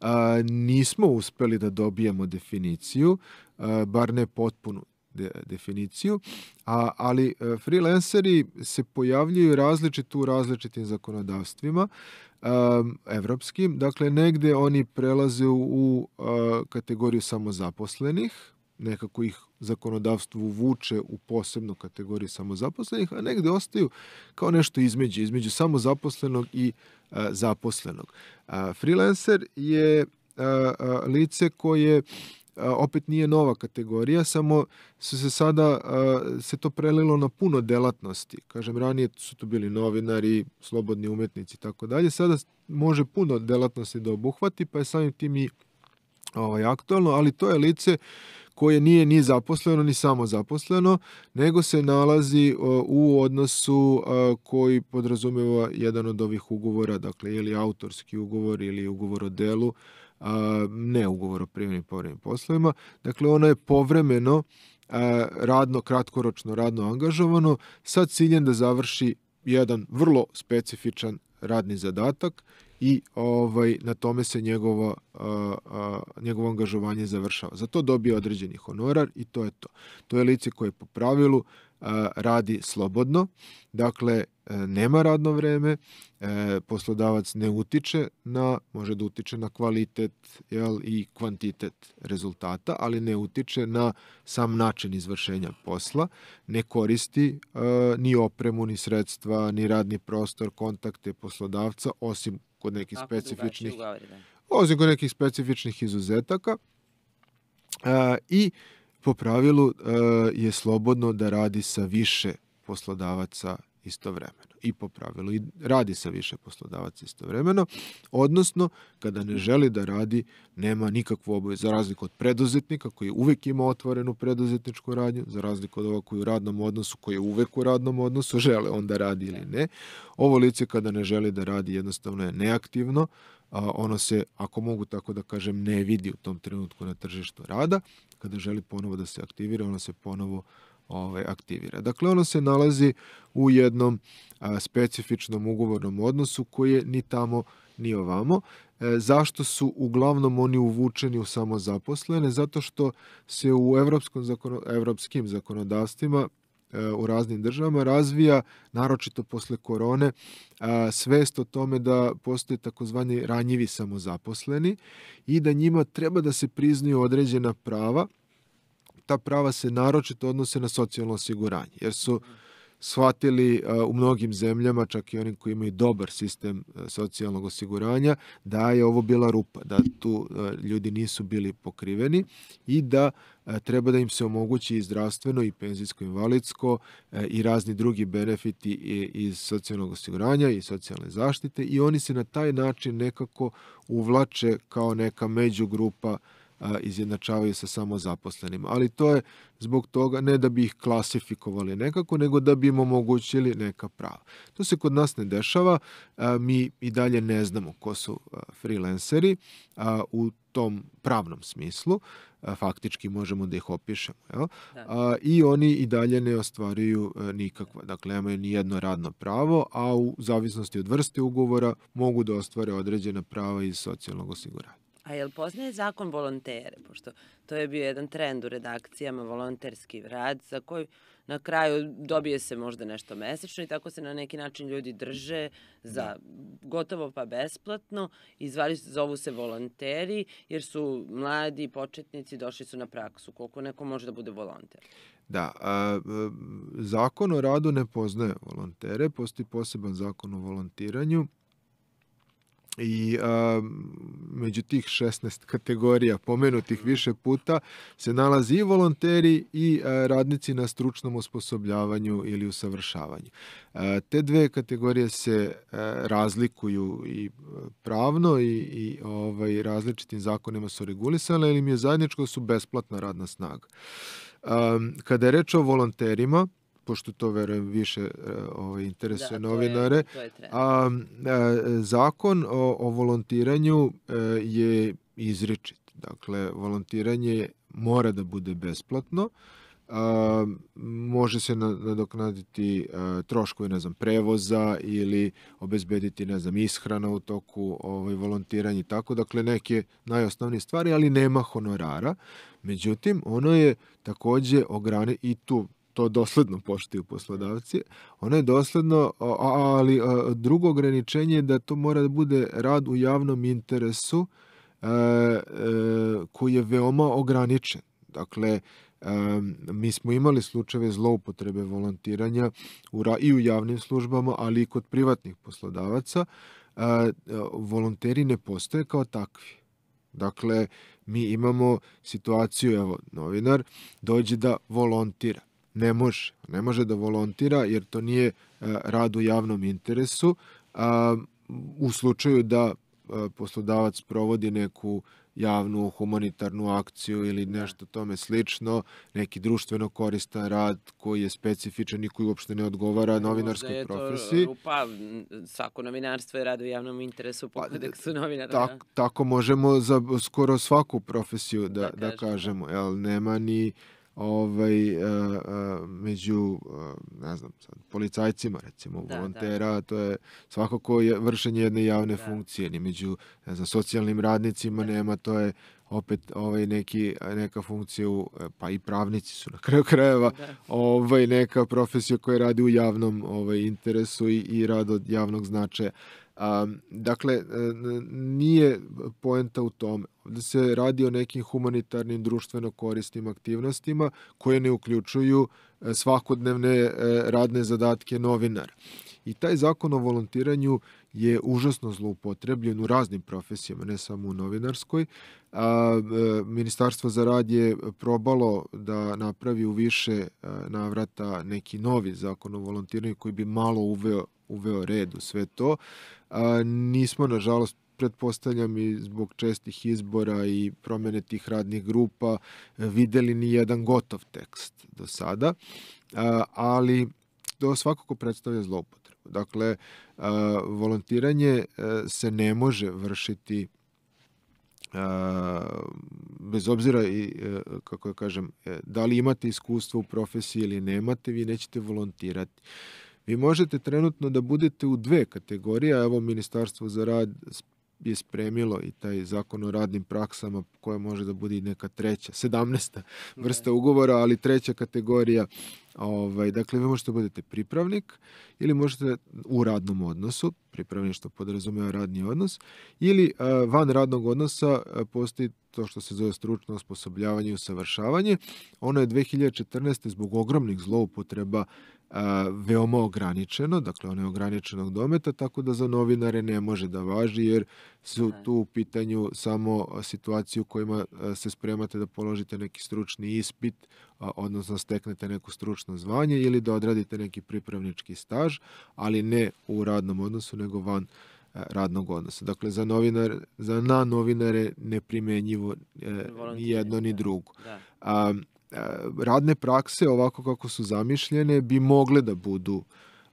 [SPEAKER 2] a, nismo uspeli da dobijemo definiciju, a, e, bar ne potpunu de, definiciju, a, ali e, freelanceri se pojavljuju različito u različitim zakonodavstvima um, evropskim, dakle negde oni prelaze u uh, kategoriju samozaposlenih, nekako ih zakonodavstvo vuče u posebnu kategoriju samozaposlenih, a negde ostaju kao nešto između, između samozaposlenog i a, zaposlenog. A, freelancer je a, a, lice koje opet nije nova kategorija, samo su se sada se to prelilo na puno delatnosti. Kažem, ranije su tu bili novinari, slobodni umetnici i tako dalje. Sada može puno delatnosti da obuhvati, pa je samim tim i ovaj, aktualno, ali to je lice koje nije ni zaposleno ni samo zaposleno, nego se nalazi u odnosu koji podrazumeva jedan od ovih ugovora, dakle ili autorski ugovor ili ugovor o delu, a, ne ugovor o primjenim povremenim poslovima. Dakle, ona je povremeno radno, kratkoročno radno angažovano sa ciljem da završi jedan vrlo specifičan radni zadatak i ovaj na tome se njegovo, a, a, njegovo angažovanje završava. Za to dobije određeni honorar i to je to. To je lice koje po pravilu radi slobodno, dakle e, nema radno vreme, e, poslodavac ne utiče na, može da utiče na kvalitet jel, i kvantitet rezultata, ali ne utiče na sam način izvršenja posla, ne koristi e, ni opremu, ni sredstva, ni radni prostor, kontakte poslodavca, osim kod nekih specifičnih ugovori, da. osim kod nekih specifičnih izuzetaka e, i po pravilu eh, je slobodno da radi sa više poslodavaca istovremeno i po pravilu i radi sa više poslodavaca istovremeno, odnosno kada ne želi da radi nema nikakvu obavezu za razliku od preduzetnika koji uvek ima otvorenu preduzetničku radnju, za razliku od ova koji u radnom odnosu, koji je uvek u radnom odnosu, žele onda radi ili ne. Ovo lice kada ne želi da radi jednostavno je neaktivno, a ono se, ako mogu tako da kažem, ne vidi u tom trenutku na tržištu rada. Kada želi ponovo da se aktivira, ono se ponovo uh, ovaj, aktivira. Dakle, ono se nalazi u jednom a, specifičnom ugovornom odnosu koji je ni tamo ni ovamo. E, zašto su uglavnom oni uvučeni u samozaposlene? Zato što se u evropskom zakon, evropskim zakonodavstvima e, u raznim državama razvija, naročito posle korone, a, svest o tome da postoje takozvani ranjivi samozaposleni i da njima treba da se priznaju određena prava, ta prava se naročito odnose na socijalno osiguranje, jer su shvatili uh, u mnogim zemljama, čak i onim koji imaju dobar sistem uh, socijalnog osiguranja, da je ovo bila rupa, da tu uh, ljudi nisu bili pokriveni i da treba da im se omogući i zdravstveno i penzijsko invalidsko i razni drugi benefiti iz socijalnog osiguranja i socijalne zaštite i oni se na taj način nekako uvlače kao neka međugrupa izjednačavaju sa samozaposlenim. Ali to je zbog toga, ne da bi ih klasifikovali nekako, nego da bi im omogućili neka prava. To se kod nas ne dešava, mi i dalje ne znamo ko su freelanceri u tom pravnom smislu, faktički možemo da ih opišemo. Jel? Da. I oni i dalje ne ostvaruju nikakva, dakle nemaju ni jedno radno pravo, a u zavisnosti od vrste ugovora mogu da ostvare određena prava iz socijalnog osiguranja.
[SPEAKER 1] A jel poznaje zakon volontere? Pošto to je bio jedan trend u redakcijama, volonterski rad, za koji na kraju dobije se možda nešto mesečno i tako se na neki način ljudi drže za da. gotovo pa besplatno i zvali, zovu se volonteri jer su mladi početnici došli su na praksu, koliko neko može da bude volonter.
[SPEAKER 2] Da, a, zakon o radu ne poznaje volontere, postoji poseban zakon o volontiranju i a, među tih 16 kategorija pomenutih mhm. više puta se nalazi i volonteri i a, radnici na stručnom osposobljavanju ili usavršavanju. A, te dve kategorije se razlikuju i pravno i, i ovaj, različitim zakonima su regulisane, ali im je zajedničko su besplatna radna snaga. kada je reč o volonterima, pošto to verujem više e, ovaj, interesuje da, novinare. To je, to je a, a, e, zakon o, o volontiranju a, e, je izričit. Dakle, volontiranje mora da bude besplatno. A, može se nadoknaditi a, troškovi, ne znam, prevoza ili obezbediti, ne znam, ishrana u toku ovaj, volontiranja i tako. Dakle, neke najosnovnije stvari, ali nema honorara. Međutim, ono je takođe ograni i tu to dosledno poštuju poslodavci. Ono je dosledno, ali drugo ograničenje je da to mora da bude rad u javnom interesu e, e, koji je veoma ograničen. Dakle, e, mi smo imali slučajeve zloupotrebe volontiranja i u javnim službama, ali i kod privatnih poslodavaca. Volonteri ne postoje kao takvi. Dakle, mi imamo situaciju, evo, novinar dođe da volontira ne može. Ne može da volontira jer to nije e, rad u javnom interesu. U slučaju da e, poslodavac provodi neku javnu humanitarnu akciju ili da. nešto tome slično, neki društveno koristan rad koji je specifičan i koji uopšte ne odgovara novinarskoj Možda je profesiji. To
[SPEAKER 1] rupa, svako novinarstvo je rad u javnom interesu pa, po kodeksu novinara.
[SPEAKER 2] Tak, da. tako možemo za skoro svaku profesiju da, da, da kažemo. da kažemo. Jel, nema ni ovaj, a, e, a, e, među, a, e, ne znam, sad, policajcima, recimo, da, da. volontera, da. to je svakako je vršenje jedne javne da. funkcije, ni među, ne znam, socijalnim radnicima da. nema, to je opet ovaj neki neka funkcija u, pa i pravnici su na kraju krajeva da. ovaj neka profesija koja radi u javnom ovaj interesu i, i rad od javnog značaja Um, dakle, e, nije poenta u tome. da se radi o nekim humanitarnim društveno korisnim aktivnostima koje ne uključuju e, svakodnevne e, radne zadatke novinara. I taj zakon o volontiranju je užasno zloupotrebljen u raznim profesijama, ne samo u novinarskoj. Ministarstvo za rad je probalo da napravi u više navrata neki novi zakon o volontiranju koji bi malo uveo, uveo red u sve to. A, nismo, nažalost, pretpostavljam i zbog čestih izbora i promene tih radnih grupa videli ni jedan gotov tekst do sada, a, ali to svakako predstavlja zloupotrebu. Dakle, volontiranje e, se ne može vršiti bez obzira i e, kako ja da kažem e, da li imate iskustvo u profesiji ili nemate vi nećete volontirati Vi možete trenutno da budete u dve kategorije, evo Ministarstvo za rad je spremilo i taj zakon o radnim praksama koja može da bude i neka treća, sedamnesta da. vrsta ugovora, ali treća kategorija. Ovaj, dakle, vi možete da budete pripravnik ili možete u radnom odnosu, pripravništvo podrazumeva radni odnos, ili e, van radnog odnosa e, postoji to što se zove stručno osposobljavanje i usavršavanje. Ono je 2014. zbog ogromnih zloupotreba veoma ograničeno, dakle ono je ograničenog dometa, tako da za novinare ne može da važi, jer su tu u pitanju samo situacije u kojima se spremate da položite neki stručni ispit, odnosno steknete neko stručno zvanje ili da odradite neki pripravnički staž, ali ne u radnom odnosu, nego van radnog odnosa. Dakle, za, novinar, za na novinare ne primenjivo eh, ni jedno ni da. drugo. Da. A, E, radne prakse ovako kako su zamišljene bi mogle da budu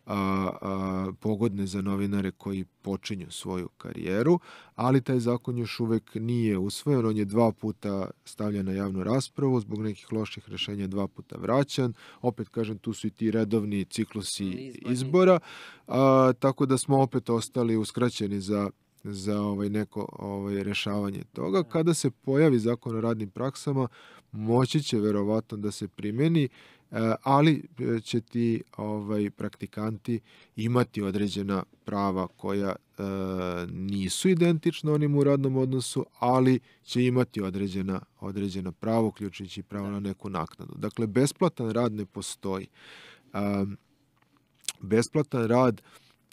[SPEAKER 2] a, a, pogodne za novinare koji počinju svoju karijeru, ali taj zakon još uvek nije usvojen, on je dva puta stavljan na javnu raspravu, zbog nekih loših rešenja dva puta vraćan, opet kažem tu su i ti redovni ciklusi izbora, a, tako da smo opet ostali uskraćeni za za ovaj neko ovaj rešavanje toga. Da. Kada se pojavi zakon o radnim praksama, moći će verovatno da se primeni, e, ali e, će ti ovaj praktikanti imati određena prava koja e, nisu identična onim u radnom odnosu, ali će imati određena određena pravo, uključujući pravo da. na neku naknadu. Dakle besplatan rad ne postoji. besplatan rad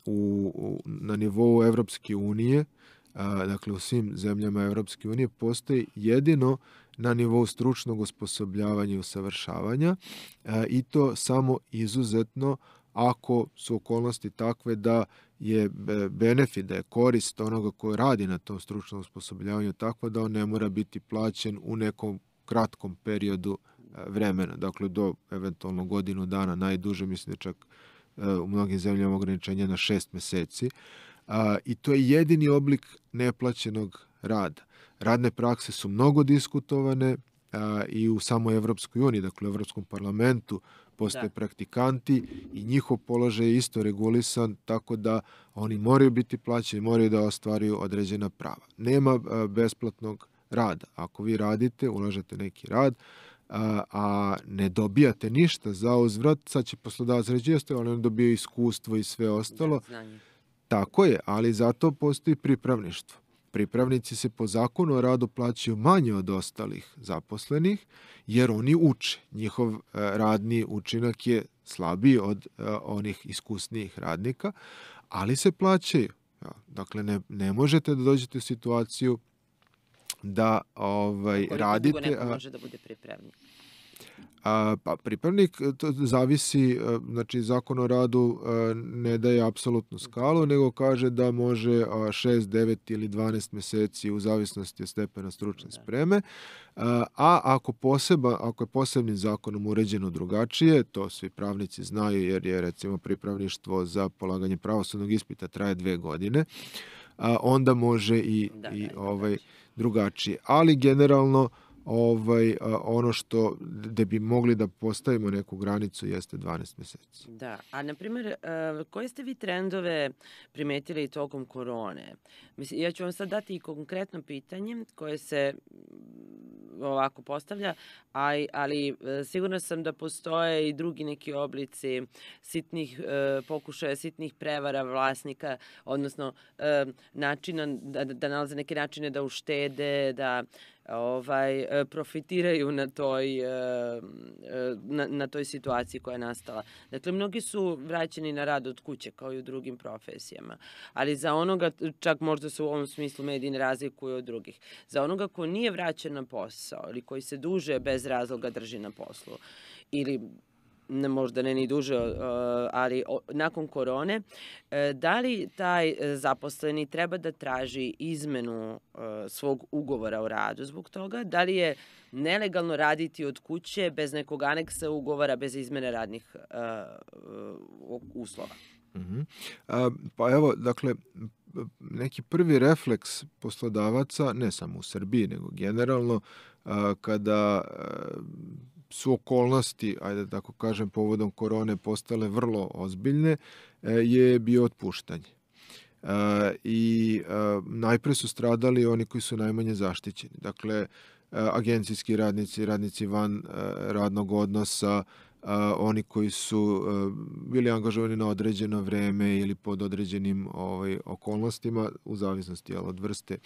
[SPEAKER 2] u, u, na nivou Evropske unije, a, dakle u svim zemljama Evropske unije, postoji jedino na nivou stručnog osposobljavanja i usavršavanja a, i to samo izuzetno ako su okolnosti takve da je e, benefit, da je korist onoga koji radi na tom stručnom osposobljavanju tako da on ne mora biti plaćen u nekom kratkom periodu e, vremena, dakle do eventualno godinu dana, najduže mislim da čak E, u mnogim zemljama ograničenja na šest meseci. I to je jedini oblik neplaćenog rada. Radne prakse su mnogo diskutovane i u samoj Evropskoj uniji, dakle u Evropskom parlamentu, postoje da. praktikanti i njihov položaj je isto regulisan tako da oni moraju biti plaćeni, moraju da ostvaruju određena prava. Nema besplatnog rada. Ako vi radite, ulažete neki rad, uh, a, a ne dobijate ništa za uzvrat, sad će poslodavac reći jeste, ali on dobije iskustvo i sve ostalo. Tako je, ali zato postoji pripravništvo. Pripravnici se po zakonu o radu plaćaju manje od ostalih zaposlenih, jer oni uče. Njihov e, radni učinak je slabiji od e, onih iskusnijih radnika, ali se plaćaju. Dakle, ne, ne možete da dođete u situaciju da ovaj, Koliko radite... Koliko dugo neko može
[SPEAKER 1] da bude pripravnik?
[SPEAKER 2] A, pa pripravnik e, to zavisi, e, znači zakon o radu e, ne daje apsolutnu skalu, nego kaže da može a, 6, 9 ili 12 meseci u zavisnosti od stepena stručne da. spreme, a, a ako, poseba, ako je posebnim zakonom uređeno drugačije, to svi pravnici znaju jer je recimo pripravništvo za polaganje pravosudnog ispita traje dve godine, a, onda može i, da, i da, ovaj... Da, da drugačije. Ali generalno ovaj, ono što, da bi mogli da postavimo neku granicu jeste 12 meseci.
[SPEAKER 1] Da, a na primer, koje ste vi trendove primetili tokom korone? Mislim, ja ću vam sad dati i konkretno pitanje koje se mm, ovako postavlja, ali, ali e, sigurno sam da postoje i drugi neki oblici sitnih e, pokušaja, sitnih prevara vlasnika, odnosno e, načina da, da nalaze neke načine da uštede, da ovaj, e, profitiraju na toj, e, e, na, na toj situaciji koja je nastala. Dakle, mnogi su vraćeni na rad od kuće, kao i u drugim profesijama. Ali za onoga, čak možda se u ovom smislu medin razlikuje razlikuju od drugih, za onoga ko nije vraćen na posao ili koji se duže bez razloga drži na poslu ili ne, možda ne ni duže, e, ali nakon korone, e, da li taj e, zaposleni treba da traži izmenu svog ugovora o radu zbog toga? Da li je nelegalno raditi od kuće bez nekog aneksa ugovora, bez izmene radnih uslova?
[SPEAKER 2] Mm -hmm. A, pa evo, dakle, neki prvi refleks poslodavaca, ne samo u Srbiji, nego generalno, kada su okolnosti, ajde da tako kažem, povodom korone postale vrlo ozbiljne, e, je bio otpuštanje. E, I e, najpre su stradali oni koji su najmanje zaštićeni. Dakle, e, agencijski radnici, radnici van radnog odnosa, oni koji su bili angažovani na određeno vreme ili pod određenim ovaj, okolnostima, u zavisnosti od vrste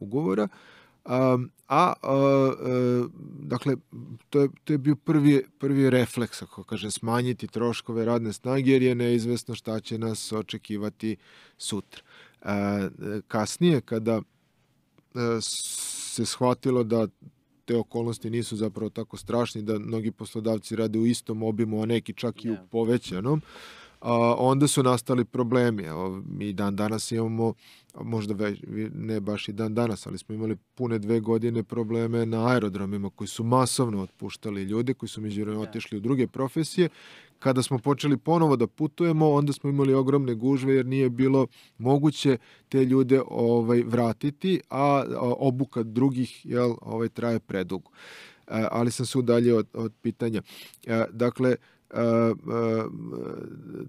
[SPEAKER 2] ugovora. Uh, a, a, e, a e, dakle to je, to je bio prvi, prvi refleks ako kaže smanjiti troškove radne snage jer je neizvesno šta će nas očekivati sutra a, e, kasnije kada se shvatilo da te okolnosti nisu zapravo tako strašni da mnogi poslodavci rade u istom obimu a neki čak i u da. povećanom onda su nastali problemi. Evo, mi dan danas imamo, možda već, ne baš i dan danas, ali smo imali pune dve godine probleme na aerodromima koji su masovno otpuštali ljude, koji su među da. otišli u druge profesije. Kada smo počeli ponovo da putujemo, onda smo imali ogromne gužve jer nije bilo moguće te ljude ovaj vratiti, a obuka drugih jel, ovaj, traje predugo. E, ali sam se udalje od, od pitanja. E, dakle,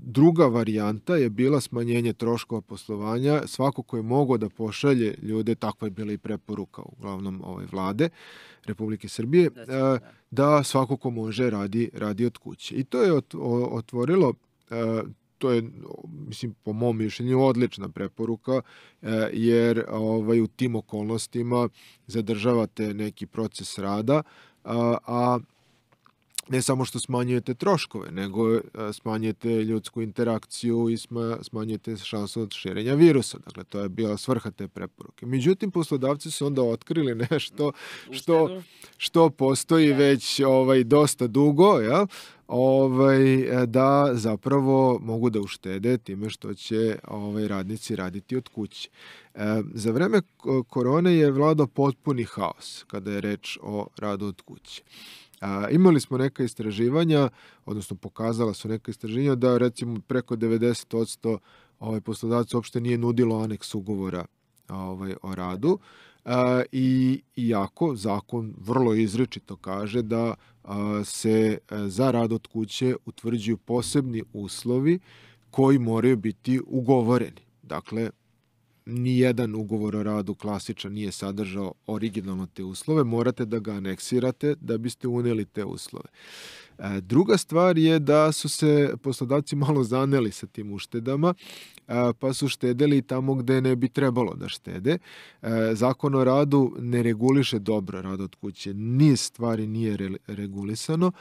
[SPEAKER 2] druga varijanta je bila smanjenje troškova poslovanja. Svako ko je mogao da pošalje ljude, takva je bila i preporuka uglavnom ovaj vlade Republike Srbije, da. da svako ko može radi, radi od kuće. I to je otvorilo to je mislim po mom mišljenju odlična preporuka jer ovaj u tim okolnostima zadržavate neki proces rada a, a ne samo što smanjujete troškove, nego e, smanjujete ljudsku interakciju i smanjujete šansu od širenja virusa. Dakle, to je bila svrha te preporuke. Međutim, poslodavci su onda otkrili nešto što, što postoji da. već ovaj, dosta dugo, jel? ovaj, e, da zapravo mogu da uštede time što će ovaj, radnici raditi od kuće. E, za vreme korone je vladao potpuni haos kada je reč o radu od kuće. A, imali smo neka istraživanja, odnosno pokazala su neka istraživanja da recimo preko 90% ovaj, poslodavac uopšte nije nudilo aneks ugovora ovaj, o radu. A, I iako zakon vrlo izričito kaže da a, se e, za rad od kuće utvrđuju posebni uslovi koji moraju biti ugovoreni. Dakle, nijedan ugovor o radu klasičan nije sadržao originalno te uslove, morate da ga aneksirate da biste uneli te uslove. E, druga stvar je da su se poslodavci malo zaneli sa tim uštedama, e, pa su štedeli tamo gde ne bi trebalo da štede. E, Zakon o radu ne reguliše dobro rad od kuće, ni stvari nije regulisano,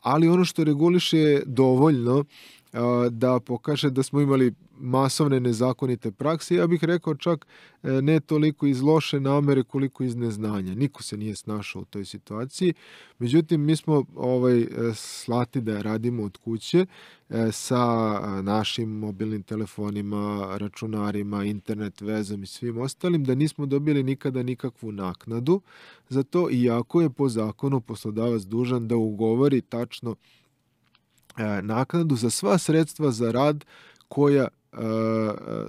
[SPEAKER 2] ali ono što reguliše je dovoljno da pokaže da smo imali masovne nezakonite prakse, ja bih rekao čak e, ne toliko iz loše namere koliko iz neznanja. Niko se nije snašao u toj situaciji. Međutim, mi smo ovaj, e, slati da radimo od kuće e, sa našim mobilnim telefonima, računarima, internet vezom i svim ostalim, da nismo dobili nikada nikakvu naknadu. Zato, iako je po zakonu poslodavac dužan da ugovori tačno E, naknadu za sva sredstva za rad koja e,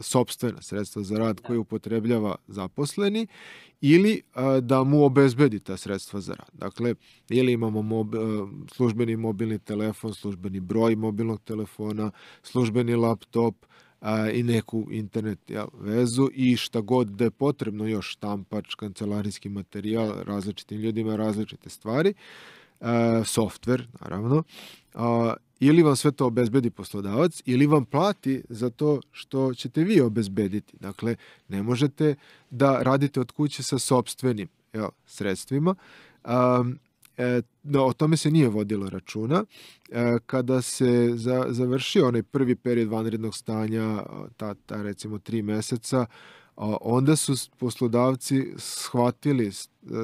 [SPEAKER 2] sopstvena sredstva za rad koje da. upotrebljava zaposleni ili e, da mu obezbedi ta sredstva za rad. Dakle, ili imamo mob, službeni mobilni telefon, službeni broj mobilnog telefona, službeni laptop i neku internet jel, vezu i šta god da je potrebno, još štampač, kancelarijski materijal, različitim ljudima različite stvari, softver naravno, ili vam sve to obezbedi poslodavac ili vam plati za to što ćete vi obezbediti. Dakle, ne možete da radite od kuće sa sobstvenim jel, sredstvima. Um, e, no, o tome se nije vodilo računa. E, kada se za, završio onaj prvi period vanrednog stanja, ta, ta recimo tri meseca, onda su poslodavci shvatili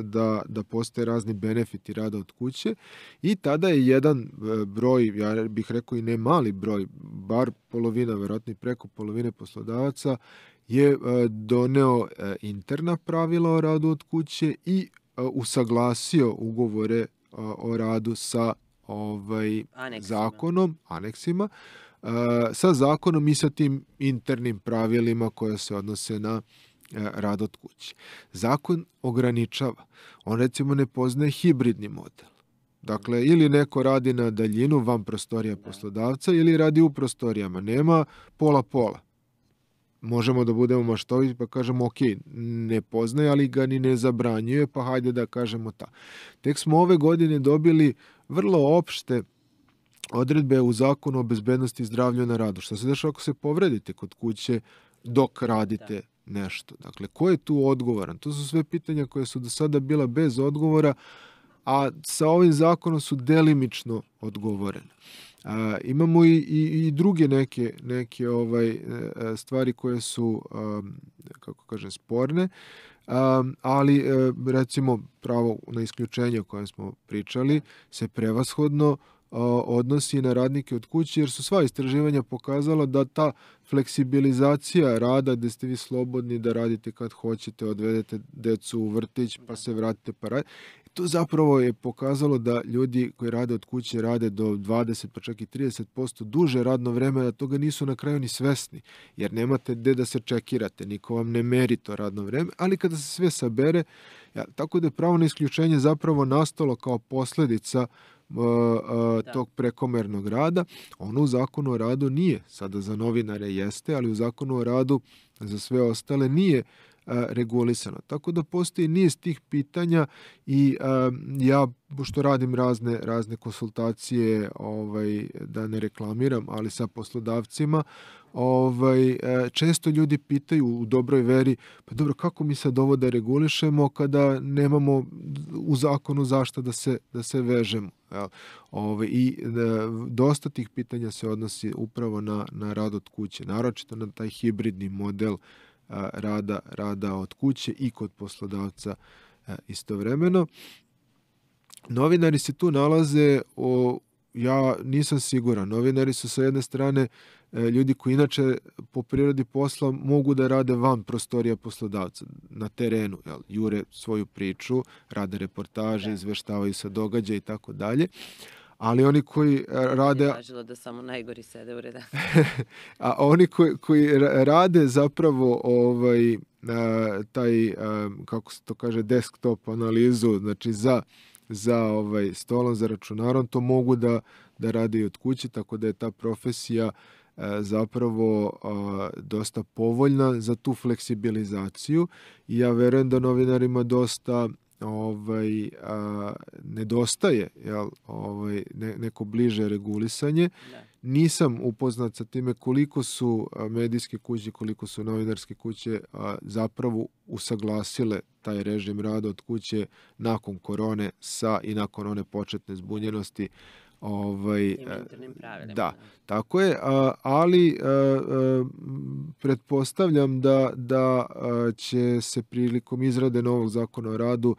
[SPEAKER 2] da, da postoje razni benefiti rada od kuće i tada je jedan e, broj, ja bih rekao i ne mali broj, bar polovina, verovatno i preko polovine poslodavaca je e, doneo e, interna pravila o radu od kuće i usaglasio ugovore o radu sa ovaj aneksima. zakonom, aneksima sa zakonom i sa tim internim pravilima koja se odnose na e, rad od kuće. Zakon ograničava. On recimo ne poznaje hibridni model. Dakle, ili neko radi na daljinu van prostorija poslodavca ili radi u prostorijama. Nema pola-pola. Možemo da budemo maštovi pa kažemo ok, ne poznaje, ali ga ni ne zabranjuje, pa hajde da kažemo ta. Tek smo ove godine dobili vrlo opšte odredbe u zakonu o bezbednosti i zdravlju na radu. Šta se dešava ako se povredite kod kuće dok da. radite nešto? Dakle, ko je tu odgovoran? To su sve pitanja koje su do sada bila bez odgovora, a sa ovim zakonom su delimično odgovorene. A, imamo i, i, i druge neke, neke ovaj e, e, stvari koje su, a, kako kažem, sporne, a, ali e, recimo pravo na isključenje o kojem smo pričali da. se prevashodno odnosi na radnike od kuće, jer su sva istraživanja pokazala da ta fleksibilizacija rada gde ste vi slobodni da radite kad hoćete, odvedete decu u vrtić pa se vratite pa radite. To zapravo je pokazalo da ljudi koji rade od kuće rade do 20 pa čak i 30% duže radno vreme, da toga nisu na kraju ni svesni, jer nemate gde da se čekirate, niko vam ne meri to radno vreme, ali kada se sve sabere, ja, tako da je pravo na isključenje zapravo nastalo kao posledica da. tog prekomernog rada, ono u zakonu o radu nije. Sada za novinare jeste, ali u zakonu o radu za sve ostale nije regulisano. Tako da postoji niz tih pitanja i ja što radim razne razne konsultacije, ovaj da ne reklamiram, ali sa poslodavcima, ovaj, e, često ljudi pitaju u dobroj veri, pa dobro, kako mi sad ovo da regulišemo kada nemamo u zakonu zašto da se, da se vežemo? Jel? Ove, ovaj, I da, dosta tih pitanja se odnosi upravo na, na rad od kuće, naročito na taj hibridni model a, e, rada, rada od kuće i kod poslodavca a, istovremeno. Novinari se tu nalaze, o, ja nisam siguran, novinari su sa jedne strane E, ljudi koji inače po prirodi posla mogu da rade van prostorija poslodavca, na terenu, jel, jure svoju priču, rade reportaže, da. izveštavaju se događaja i tako dalje. Ali oni koji rade... Ja
[SPEAKER 1] važilo da samo najgori sede u redaku.
[SPEAKER 2] a oni koji, koji rade zapravo ovaj, e, taj, e, kako se to kaže, desktop analizu, znači za za ovaj stolom, za računarom, to mogu da, da rade i od kuće, tako da je ta profesija zapravo dosta povoljna za tu fleksibilizaciju i ja verujem da novinarima dosta ovaj a, nedostaje jel ovaj ne, neko bliže regulisanje ne. Da. nisam upoznat sa time koliko su medijske kuće koliko su novinarske kuće a, zapravo usaglasile taj režim rada od kuće nakon korone sa i nakon one početne zbunjenosti Ovaj, e, da, da, tako je, ali e, e, pretpostavljam da, da će se prilikom izrade novog zakona o radu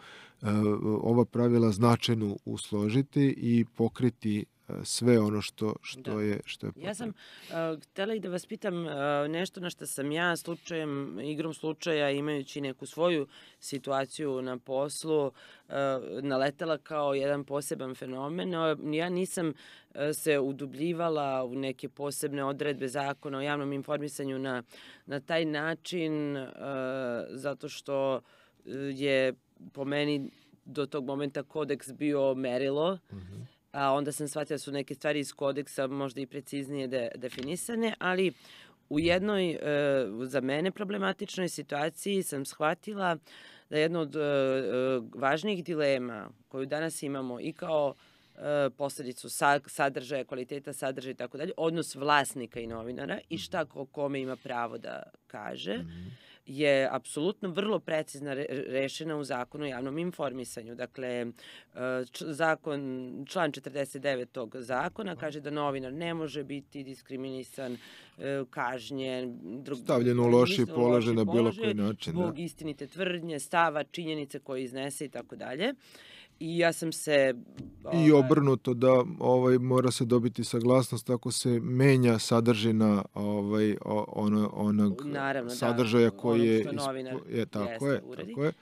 [SPEAKER 2] ova pravila značajno usložiti i pokriti sve ono što, što da. je što je potrebno.
[SPEAKER 1] Ja sam uh, htela i da vas pitam uh, nešto na što sam ja slučajem, igrom slučaja imajući neku svoju situaciju na poslu uh, naletela kao jedan poseban fenomen. Ja nisam uh, se udubljivala u neke posebne odredbe zakona o javnom informisanju na, na taj način uh, zato što e, je po meni do tog momenta kodeks bio merilo. Mm -hmm a onda sam shvatila da su neke stvari iz kodeksa možda i preciznije de, definisane, ali u jednoj, e, za mene problematičnoj situaciji sam shvatila da jedna od e, e, važnijih dilema koju danas imamo i kao e, posledicu sa, sadržaja, kvaliteta sadržaja i tako dalje, odnos vlasnika i novinara i šta ko kome ima pravo da kaže. Mm -hmm je apsolutno vrlo precizna rešena u zakonu o javnom informisanju. Dakle, e, zakon, član 49 tog zakona kaže da novinar ne može biti diskriminisan, e, kažnjen, drug, stavljen u loši položaj na bilo koji način. Zbog da. istinite tvrdnje, stava, činjenice koje iznese i tako dalje. I ja sam se...
[SPEAKER 2] Ovaj... I obrnuto da ovaj mora se dobiti saglasnost ako se menja sadržina ovaj ono, onog Naravno, da, sadržaja da, koji je, novinar je tako je, tako je.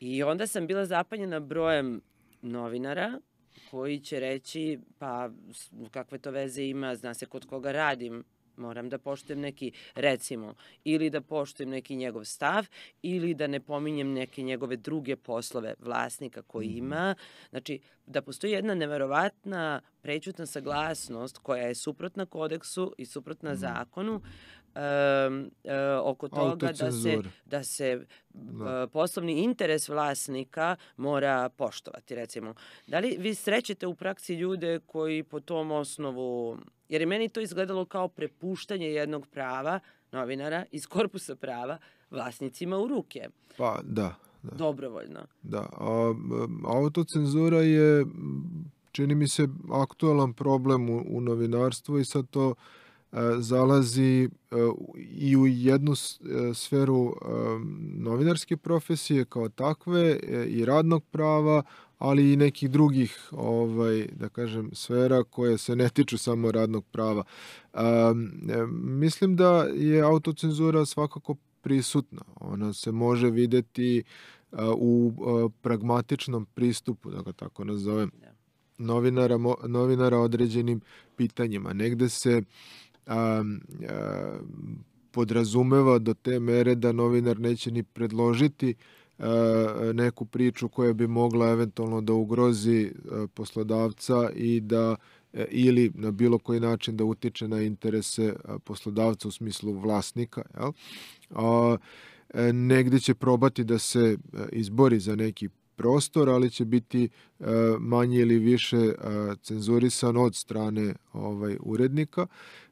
[SPEAKER 1] I onda sam bila zapanjena brojem novinara koji će reći pa kakve to veze ima, zna se kod koga radim, moram da poštujem neki, recimo, ili da poštujem neki njegov stav, ili da ne pominjem neke njegove druge poslove vlasnika koji mhm. ima. Znači, da postoji jedna neverovatna prećutna saglasnost koja je suprotna kodeksu i suprotna mhm. zakonu, uh, E, oko toga da se, da se e, da. poslovni interes vlasnika mora poštovati, recimo. Da li vi srećete u praksi ljude koji po tom osnovu, jer je meni to izgledalo kao prepuštanje jednog prava novinara iz korpusa prava vlasnicima u ruke. Pa, da. da. Dobrovoljno.
[SPEAKER 2] Da, a, autocenzura je, čini mi se, aktualan problem u, u novinarstvu i sad to uh, E, zalazi e, i u jednu e, sferu novinarske profesije kao takve i radnog prava, ali i nekih drugih, ovaj, da kažem, sfera koje se ne tiču samo radnog prava. Mislim da je autocenzura svakako prisutna. Ona se može videti u pragmatičnom pristupu, da ga tako nazovem, da. novinara, novinara određenim pitanjima. Negde se uh, a, a, podrazumeva do te mere da novinar neće ni predložiti a, e, neku priču koja bi mogla eventualno da ugrozi e, poslodavca i da e, ili na bilo koji način da utiče na interese poslodavca u smislu vlasnika. Jel? A, negde će probati da se izbori za neki prostor, ali će biti manje ili više cenzurisan od strane ovaj urednika.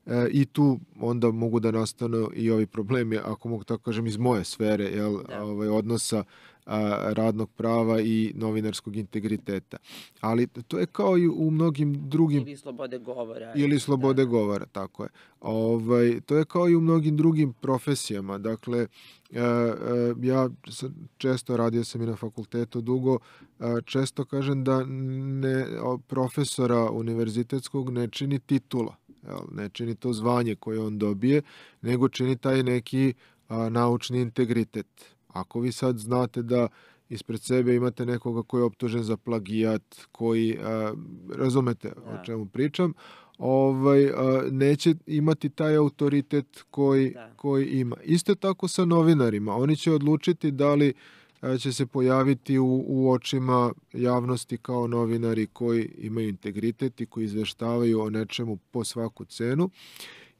[SPEAKER 2] E, I tu onda mogu da nastanu i ovi problemi, ako mogu tako kažem, iz moje sfere jel, da. ovaj, odnosa a, radnog prava i novinarskog integriteta. Ali to je kao i u mnogim drugim... Ili slobode govora. Ili slobode da. govora, tako je. Ovaj, to je kao i u mnogim drugim profesijama. Dakle, e, e, ja često radio sam i na fakultetu dugo, e, često kažem da ne, profesora univerzitetskog ne čini titula Ne čini to zvanje koje on dobije, nego čini taj neki a, naučni integritet. Ako vi sad znate da ispred sebe imate nekoga koji je optužen za plagijat, koji, a, razumete o da. čemu pričam, ovaj, a, neće imati taj autoritet koji, da. koji ima. Isto tako sa novinarima. Oni će odlučiti da li će se pojaviti u, u očima javnosti kao novinari koji imaju integritet i koji izveštavaju o nečemu po svaku cenu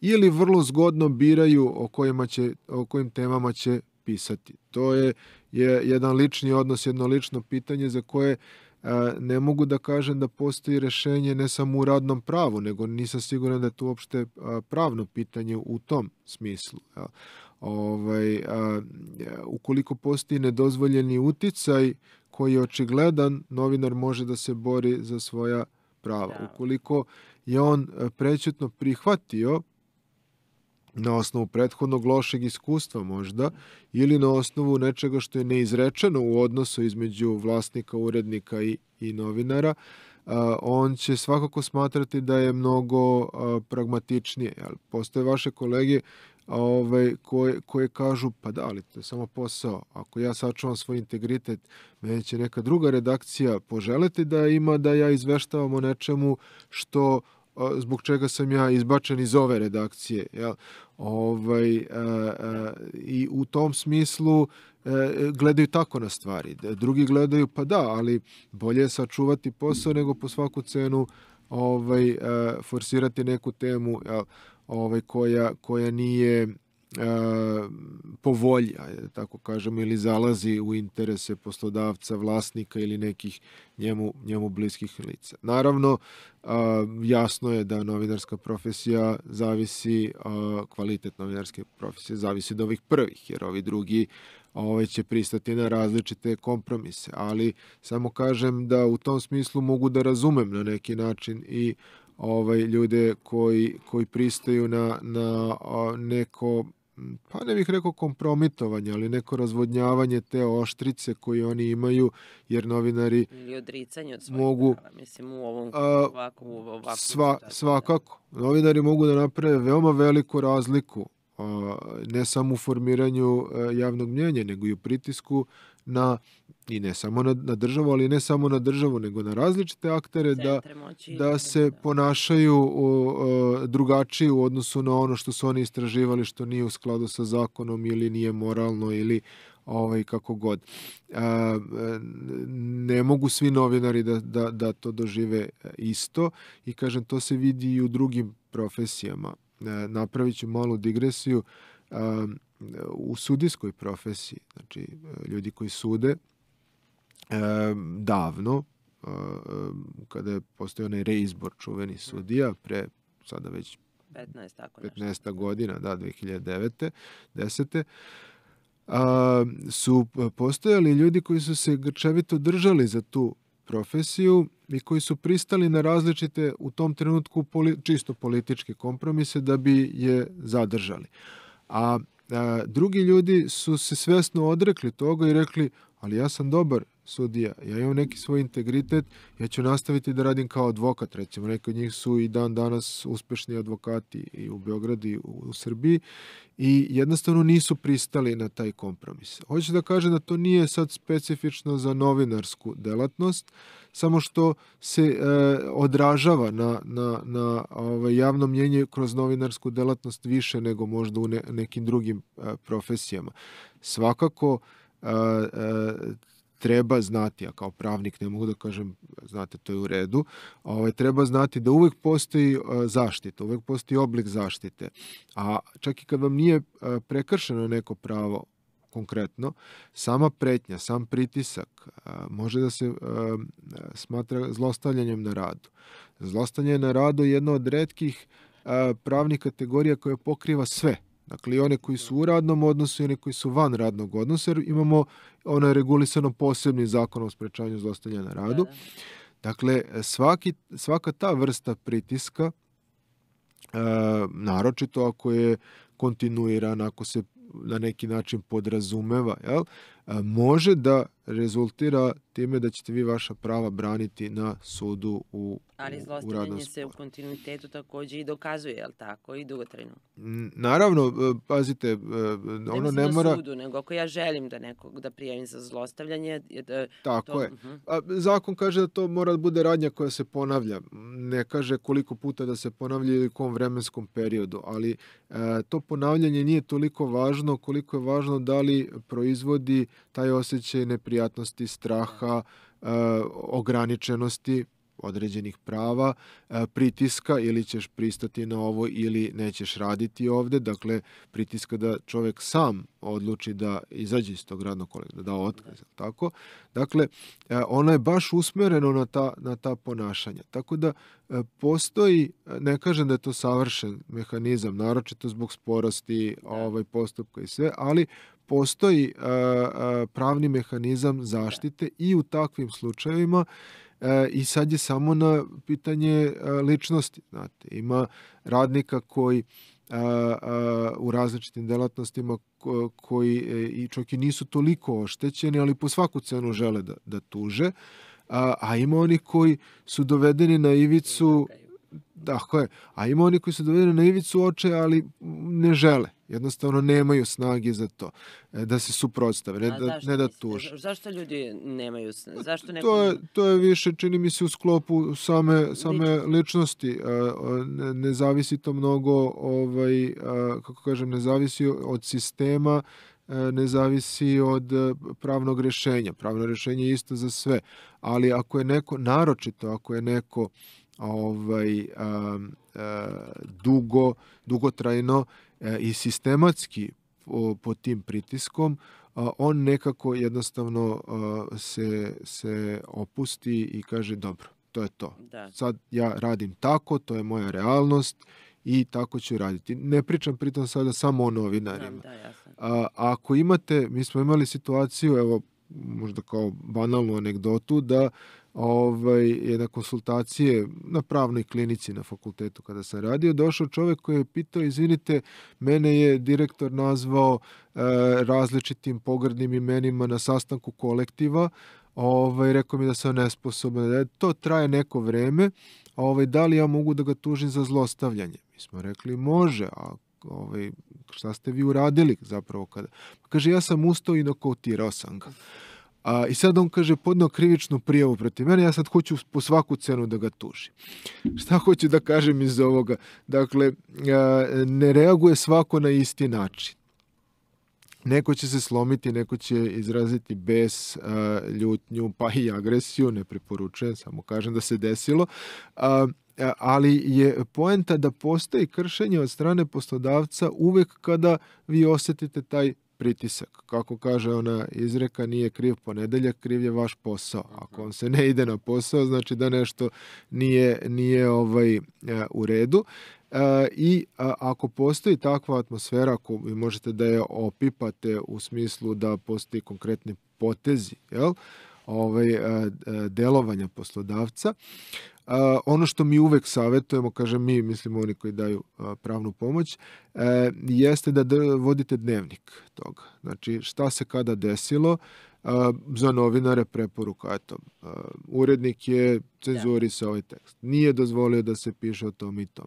[SPEAKER 2] ili vrlo zgodno biraju o, kojima će, o kojim temama će pisati. To je, je jedan lični odnos, jedno lično pitanje za koje ne mogu da kažem da postoji rešenje ne samo u radnom pravu, nego nisam siguran da je to uopšte pravno pitanje u tom smislu. Ovaj, a, ukoliko postoji nedozvoljeni uticaj koji je očigledan, novinar može da se bori za svoja prava. Da. Ukoliko je on e, prećutno prihvatio na osnovu prethodnog lošeg iskustva možda ili na osnovu nečega što je neizrečeno u odnosu između vlasnika, urednika i, i novinara, on će svakako smatrati da je mnogo pragmatičnije. Postoje vaše kolege ovaj, koje, koje kažu pa da, ali to je samo posao. Ako ja sačuvam svoj integritet, meni će neka druga redakcija poželiti da ima da ja izveštavam o nečemu što zbog čega sam ja izbačen iz ove redakcije. Jel? Ovaj, e, e, I u tom smislu e, gledaju tako na stvari. Drugi gledaju, pa da, ali bolje je sačuvati posao nego po svaku cenu ovaj, e, forsirati neku temu. Jel? ovaj, koja, koja nije e, po volji, tako kažemo, ili zalazi u interese poslodavca, vlasnika ili nekih njemu, njemu bliskih lica. Naravno, jasno je da novinarska profesija zavisi, kvalitet novinarske profesije zavisi od ovih prvih, jer ovi drugi ovaj, će pristati na različite kompromise, ali samo kažem da u tom smislu mogu da razumem na neki način i ovaj, ljude koji, koji pristaju na, na neko, pa ne bih rekao kompromitovanje, ali neko razvodnjavanje te oštrice koje oni imaju, jer novinari Ili odricanje od svojih mogu, prava,
[SPEAKER 1] mislim, u ovom, a, ovakvom, u ovakvom sva,
[SPEAKER 2] svakako. Novinari mogu da naprave veoma veliku razliku ne samo u formiranju e, javnog mnjenja, nego i u pritisku na i ne samo na, na državu, ali ne samo na državu, nego na različite aktere da, da, da, da se da. ponašaju u, uh, drugačije u odnosu na ono što su oni istraživali, što nije u skladu sa zakonom ili nije moralno ili ovaj, kako god. Uh, ne mogu svi novinari da, da, da to dožive isto i kažem, to se vidi i u drugim profesijama. Uh, napravit ću malu digresiju u sudijskoj profesiji, znači ljudi koji sude davno, kada je postao onaj reizbor čuveni mhm. sudija pre sada već 15, tako 15 godina, da, 2009. 10. A, su postojali ljudi koji su se grčevito držali za tu profesiju i koji su pristali na različite u tom trenutku poli, čisto političke kompromise da bi je zadržali. Uh, a, a drugi ljudi su se svesno odrekli toga i rekli ali ja sam dobar sudija, ja imam neki svoj integritet, ja ću nastaviti da radim kao advokat, recimo neki od njih su i dan danas uspešni advokati i u Beogradu i u, u Srbiji i jednostavno nisu pristali na taj kompromis. Hoću da kažem da to nije sad specifično za novinarsku delatnost, samo što se e, odražava na, na, na ovaj, javno mnjenje kroz novinarsku delatnost više nego možda u ne, nekim drugim e, profesijama. Svakako, treba znati, a kao pravnik ne mogu da kažem, znate, to je u redu, ovaj, treba znati da uvek postoji zaštita, uvek postoji oblik zaštite. A čak i kad vam nije prekršeno neko pravo konkretno, sama pretnja, sam pritisak može da se smatra zlostavljanjem na radu. Zlostavljanje na radu je jedno od redkih pravnih kategorija koje pokriva sve Dakle, i one koji su u radnom odnosu i one koji su van radnog odnosa, jer imamo, ono je regulisano posebnim zakonom o sprečavanju zlostavljanja na radu. Da, da. Dakle, svaki, svaka ta vrsta pritiska, e, naročito ako je kontinuiran, ako se na neki način podrazumeva, jel? može da rezultira time da ćete vi vaša prava braniti na sudu u Ali zlostavljanje
[SPEAKER 1] se u kontinuitetu takođe i dokazuje, jel tako, i dugotrajno?
[SPEAKER 2] Naravno, e, pazite, e, ono ne, ne mora...
[SPEAKER 1] sudu, nego ako ja želim da nekog da prijavim za zlostavljanje... Da, tako to... je. Mhm.
[SPEAKER 2] A, zakon kaže da to mora da bude radnja koja se ponavlja. Ne kaže koliko puta da se ponavlja ili u kom vremenskom periodu, ali e, to ponavljanje nije toliko važno koliko je važno da li proizvodi taj osjećaj neprijatnosti, straha, e, ograničenosti određenih prava, e, pritiska ili ćeš pristati na ovo ili nećeš raditi ovde, dakle pritiska da čovek sam odluči da izađe iz tog radnog kolega, da, da otkaz, tako? Dakle, e, ono je baš usmereno na ta, na ta ponašanja. Tako da e, postoji, ne kažem da je to savršen mehanizam, naročito zbog sporosti da. ovaj, postupka i sve, ali postoji e, e, pravni mehanizam zaštite da. i u takvim slučajevima e, i sad je samo na pitanje ličnosti. Znate, ima radnika koji u različitim delatnostima koji i čak i nisu toliko oštećeni, ali po svaku cenu žele da, da tuže, a, a ima oni koji su dovedeni na ivicu Dakle, a ima oni koji su dovedeni na ivicu oče, ali ne žele. Jednostavno nemaju snage za to. E, da se suprotstave, ne, da, ne da tuže.
[SPEAKER 1] Zašto ljudi nemaju snage? Pa zašto neko... to, je,
[SPEAKER 2] to je više, čini mi se, u sklopu same, same ličnosti. E, ne, ne zavisi to mnogo, ovaj, e, kako kažem, ne zavisi od sistema, ne zavisi od pravnog rešenja. Pravno rešenje je isto za sve. Ali ako je neko, naročito ako je neko ovaj, a, a, dugo, dugotrajno a, e, i sistematski po, po tim pritiskom, a, on nekako jednostavno a, se, se opusti i kaže dobro, to je to. Da. Sad ja radim tako, to je moja realnost i tako ću raditi. Ne pričam pritom sada samo o novinarima. Da, da, a, ako imate, mi smo imali situaciju, evo možda kao banalnu anegdotu, da ovaj, je na konsultacije na pravnoj klinici na fakultetu kada sam radio, došao čovek koji je pitao, izvinite, mene je direktor nazvao e, različitim pogrdnim imenima na sastanku kolektiva, ovaj, rekao mi da sam nesposoban, da to traje neko vreme, a ovaj, da li ja mogu da ga tužim za zlostavljanje? Mi smo rekli, može, a ovaj, šta ste vi uradili zapravo kada? Kaže, ja sam ustao i nokautirao sam ga. A, I sad on kaže, podneo krivičnu prijavu protiv mene, ja sad hoću po svaku cenu da ga tužim. Šta hoću da kažem iz ovoga? Dakle, a, ne reaguje svako na isti način. Neko će se slomiti, neko će izraziti bes, a, ljutnju, pa i agresiju, ne preporučujem, samo kažem da se desilo. A, ali je poenta da postoji kršenje od strane poslodavca uvek kada vi osetite taj pritisak. Kako kaže ona izreka, nije kriv ponedeljak, kriv je vaš posao. Ako on se ne ide na posao, znači da nešto nije, nije ovaj, e, u redu. E, I e, ako postoji takva atmosfera, ako vi možete da je opipate u smislu da postoji konkretni potezi, jel? ovaj, e, delovanja poslodavca, ono što mi uvek savetujemo, kažem mi, mislim oni koji daju pravnu pomoć, e, jeste da vodite dnevnik toga. Znači šta se kada desilo, za novinare preporuka, eto, urednik je cenzurisao da. ovaj tekst, nije dozvolio da se piše o tom i tom.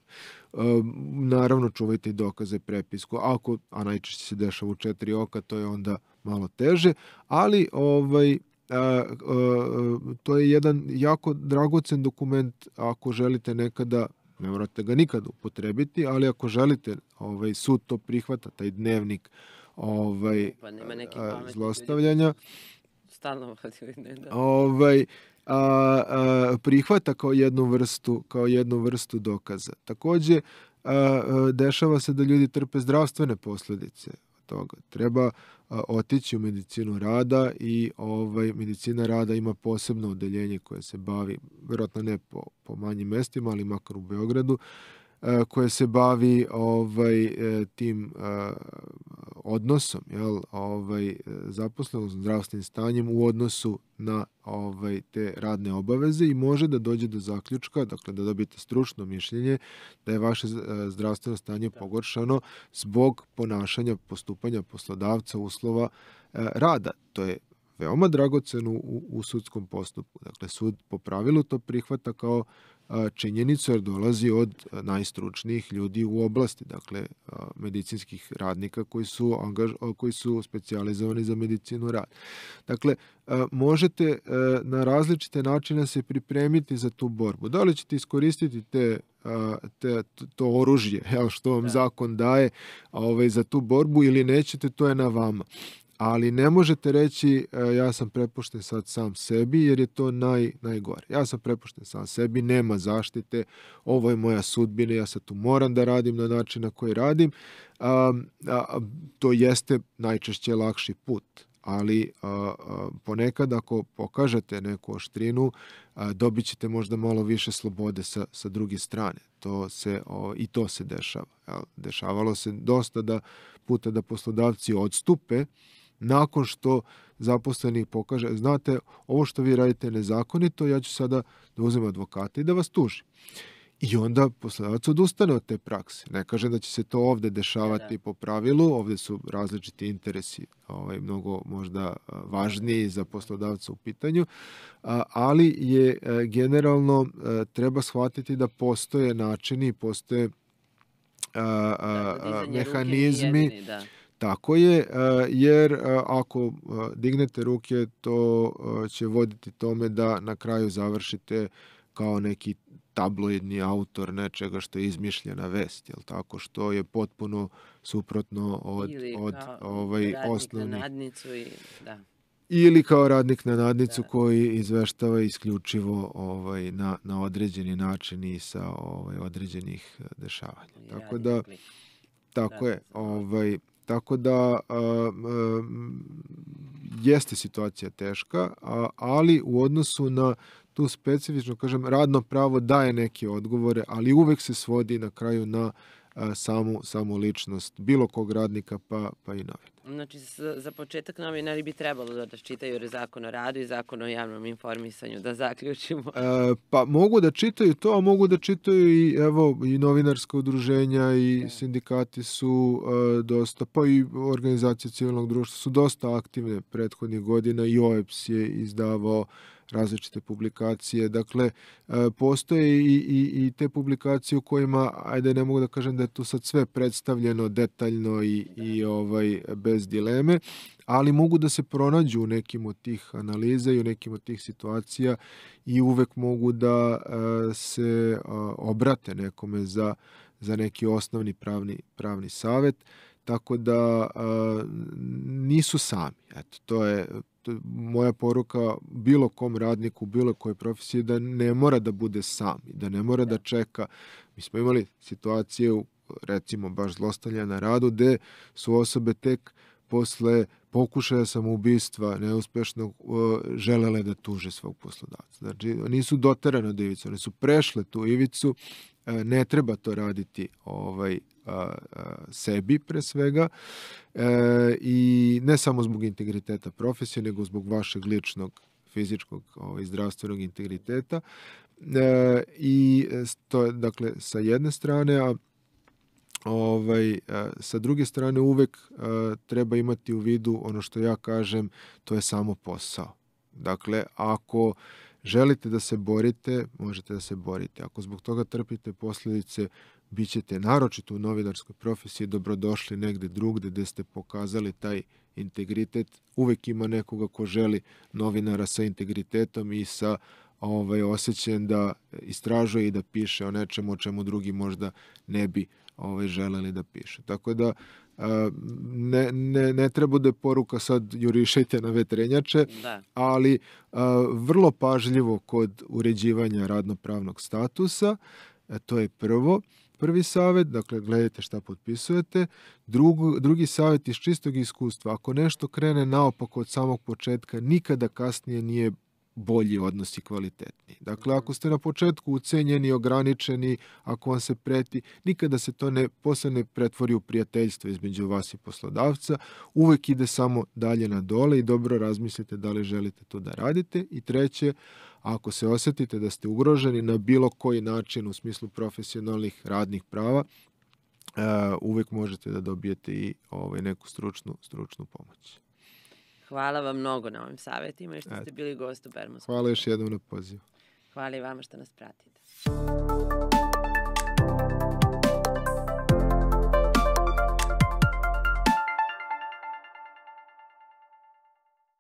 [SPEAKER 2] Naravno, čuvajte i dokaze prepisku, ako, a najčešće se dešava u četiri oka, to je onda malo teže, ali ovaj, E, e, to je jedan jako dragocen dokument ako želite nekada ne morate ga nikad upotrebiti, ali ako želite, ovaj sud to prihvata taj dnevnik ovaj pa nema e, zlostavljanja
[SPEAKER 1] stalno ne, da.
[SPEAKER 2] Ovaj a, a, prihvata kao jednu vrstu kao jednu vrstu dokaza. Takođe a, a, dešava se da ljudi trpe zdravstvene posledice toga. Treba otići u medicinu rada i ovaj medicina rada ima posebno odeljenje koje se bavi, vjerojatno ne po, po manjim mestima, ali makar u Beogradu, E, koja se bavi ovaj e, tim e, odnosom jel ovaj zaposlenost zdravstvenim stanjem u odnosu na ovaj te radne obaveze i može da dođe do zaključka dakle da dobijete stručno mišljenje da je vaše zdravstveno stanje da. pogoršano zbog ponašanja postupanja poslodavca uslova rada to je veoma dragoceno u, u sudskom postupku dakle sud po pravilu to prihvata kao činjenicu jer da dolazi od e, najstručnijih ljudi u oblasti, dakle medicinskih radnika koji su angaž, koji su specijalizovani za medicinu rad. Dakle možete e, na različite načine se pripremiti za tu borbu. Da li ćete iskoristiti te te, to oružje jel, što vam da. zakon daje ovaj, za tu borbu ili nećete, to je na vama ali ne možete reći e, ja sam prepušten sad sam sebi jer je to naj, najgore. Ja sam prepušten sam sebi, nema zaštite, ovo je moja sudbina, ja sad tu moram da radim na način na koji radim. A, a, to jeste najčešće lakši put, ali a, ponekad ako pokažete neku oštrinu, dobit ćete možda malo više slobode sa, sa druge strane. To se, o, I to se dešava. Dešavalo se dosta da puta da poslodavci odstupe, nakon što zaposleni pokaže, znate, ovo što vi radite nezakonito, ja ću sada da uzmem advokata i da vas tuži. I onda poslodavac odustane od te prakse. Ne kažem da će se to ovde dešavati da. da. po pravilu, ovde su različiti interesi ovaj, mnogo možda važniji za poslodavca u pitanju, ali je e, generalno e, treba shvatiti da postoje načini, postoje da, a, a, da, da, mehanizmi jedini, da Tako je, e, jer e, ako e, dignete ruke, to će voditi tome da na kraju završite kao neki tabloidni autor nečega što je izmišljena vest, jel tako, što je potpuno suprotno od, Ili od ovaj, osnovnih... Na
[SPEAKER 1] nadnicu i, da.
[SPEAKER 2] Ili kao radnik na nadnicu da. koji izveštava isključivo ovaj, na, na određeni način i sa ovaj, određenih dešavanja. I tako da, klik. Dakle. tako da, je, ovaj, Tako da jeste situacija teška, ali u odnosu na tu specifično, kažem, radno pravo daje neke odgovore, ali uvek se svodi na kraju na samu, samu ličnost bilo kog radnika pa, pa i novina.
[SPEAKER 1] Znači, za, početak novinari bi trebalo da čitaju zakon o radu i zakon o javnom informisanju, da zaključimo. E,
[SPEAKER 2] pa mogu da čitaju to, a mogu da čitaju i, evo, i novinarska udruženja i da. sindikati su e, dosta, pa i organizacije civilnog društva su dosta aktivne prethodnih godina i OEPS je izdavao različite publikacije. Dakle, e, postoje i, i, i te publikacije u kojima, ajde ne mogu da kažem da je tu sad sve predstavljeno detaljno i, i ovaj, bez dileme, ali mogu da se pronađu u nekim od tih analiza i u nekim od tih situacija i uvek mogu da e, se e, obrate nekome za, za neki osnovni pravni, pravni savet tako da a, nisu sami. Eto, to je to, moja poruka bilo kom radniku, bilo kojoj profesiji, da ne mora da bude sam, da ne mora da, da čeka. Mi smo imali situacije, recimo baš zlostavljanja na radu, gde su osobe tek posle pokušaja samoubistva neuspešnog želele da tuže svog poslodavca. Znači, nisu doterane od ivicu, one su prešle tu ivicu, e, ne treba to raditi ovaj a, a, sebi pre svega e, i ne samo zbog integriteta profesije, nego zbog vašeg ličnog fizičkog ovaj, zdravstvenog integriteta e, i to je dakle sa jedne strane, a ovaj, e, sa druge strane uvek e, treba imati u vidu ono što ja kažem, to je samo posao. Dakle, ako želite da se borite, možete da se borite. Ako zbog toga trpite posljedice, bit ćete naročito u novinarskoj profesiji dobrodošli negde drugde gde ste pokazali taj integritet. Uvek ima nekoga ko želi novinara sa integritetom i sa ovaj, osjećajem da istražuje i da piše o nečemu o čemu drugi možda ne bi ovaj, želeli da piše. Tako da ne, ne, ne treba da je poruka sad jurišajte na vetrenjače, da. ali vrlo pažljivo kod uređivanja radnopravnog statusa, e, to je prvo prvi savet, dakle gledajte šta potpisujete. Drugi, drugi savet iz čistog iskustva, ako nešto krene naopako od samog početka, nikada kasnije nije bolji odnos i Dakle, mhm. ako ste na početku ucenjeni, ograničeni, ako vam se preti, nikada se to ne, posle ne pretvori u prijateljstvo između vas i poslodavca, uvek ide samo dalje na dole i dobro razmislite da li želite to da radite. I treće, ako se osetite da ste ugroženi na bilo koji način u smislu profesionalnih radnih prava, eh, uvek možete da dobijete i ovaj, neku stručnu, stručnu pomoć.
[SPEAKER 1] Hvala vam mnogo na ovim savjetima i što ste bili gost u Bermudskom. Hvala još
[SPEAKER 2] jednom na pozivu.
[SPEAKER 1] Hvala i vama što nas pratite.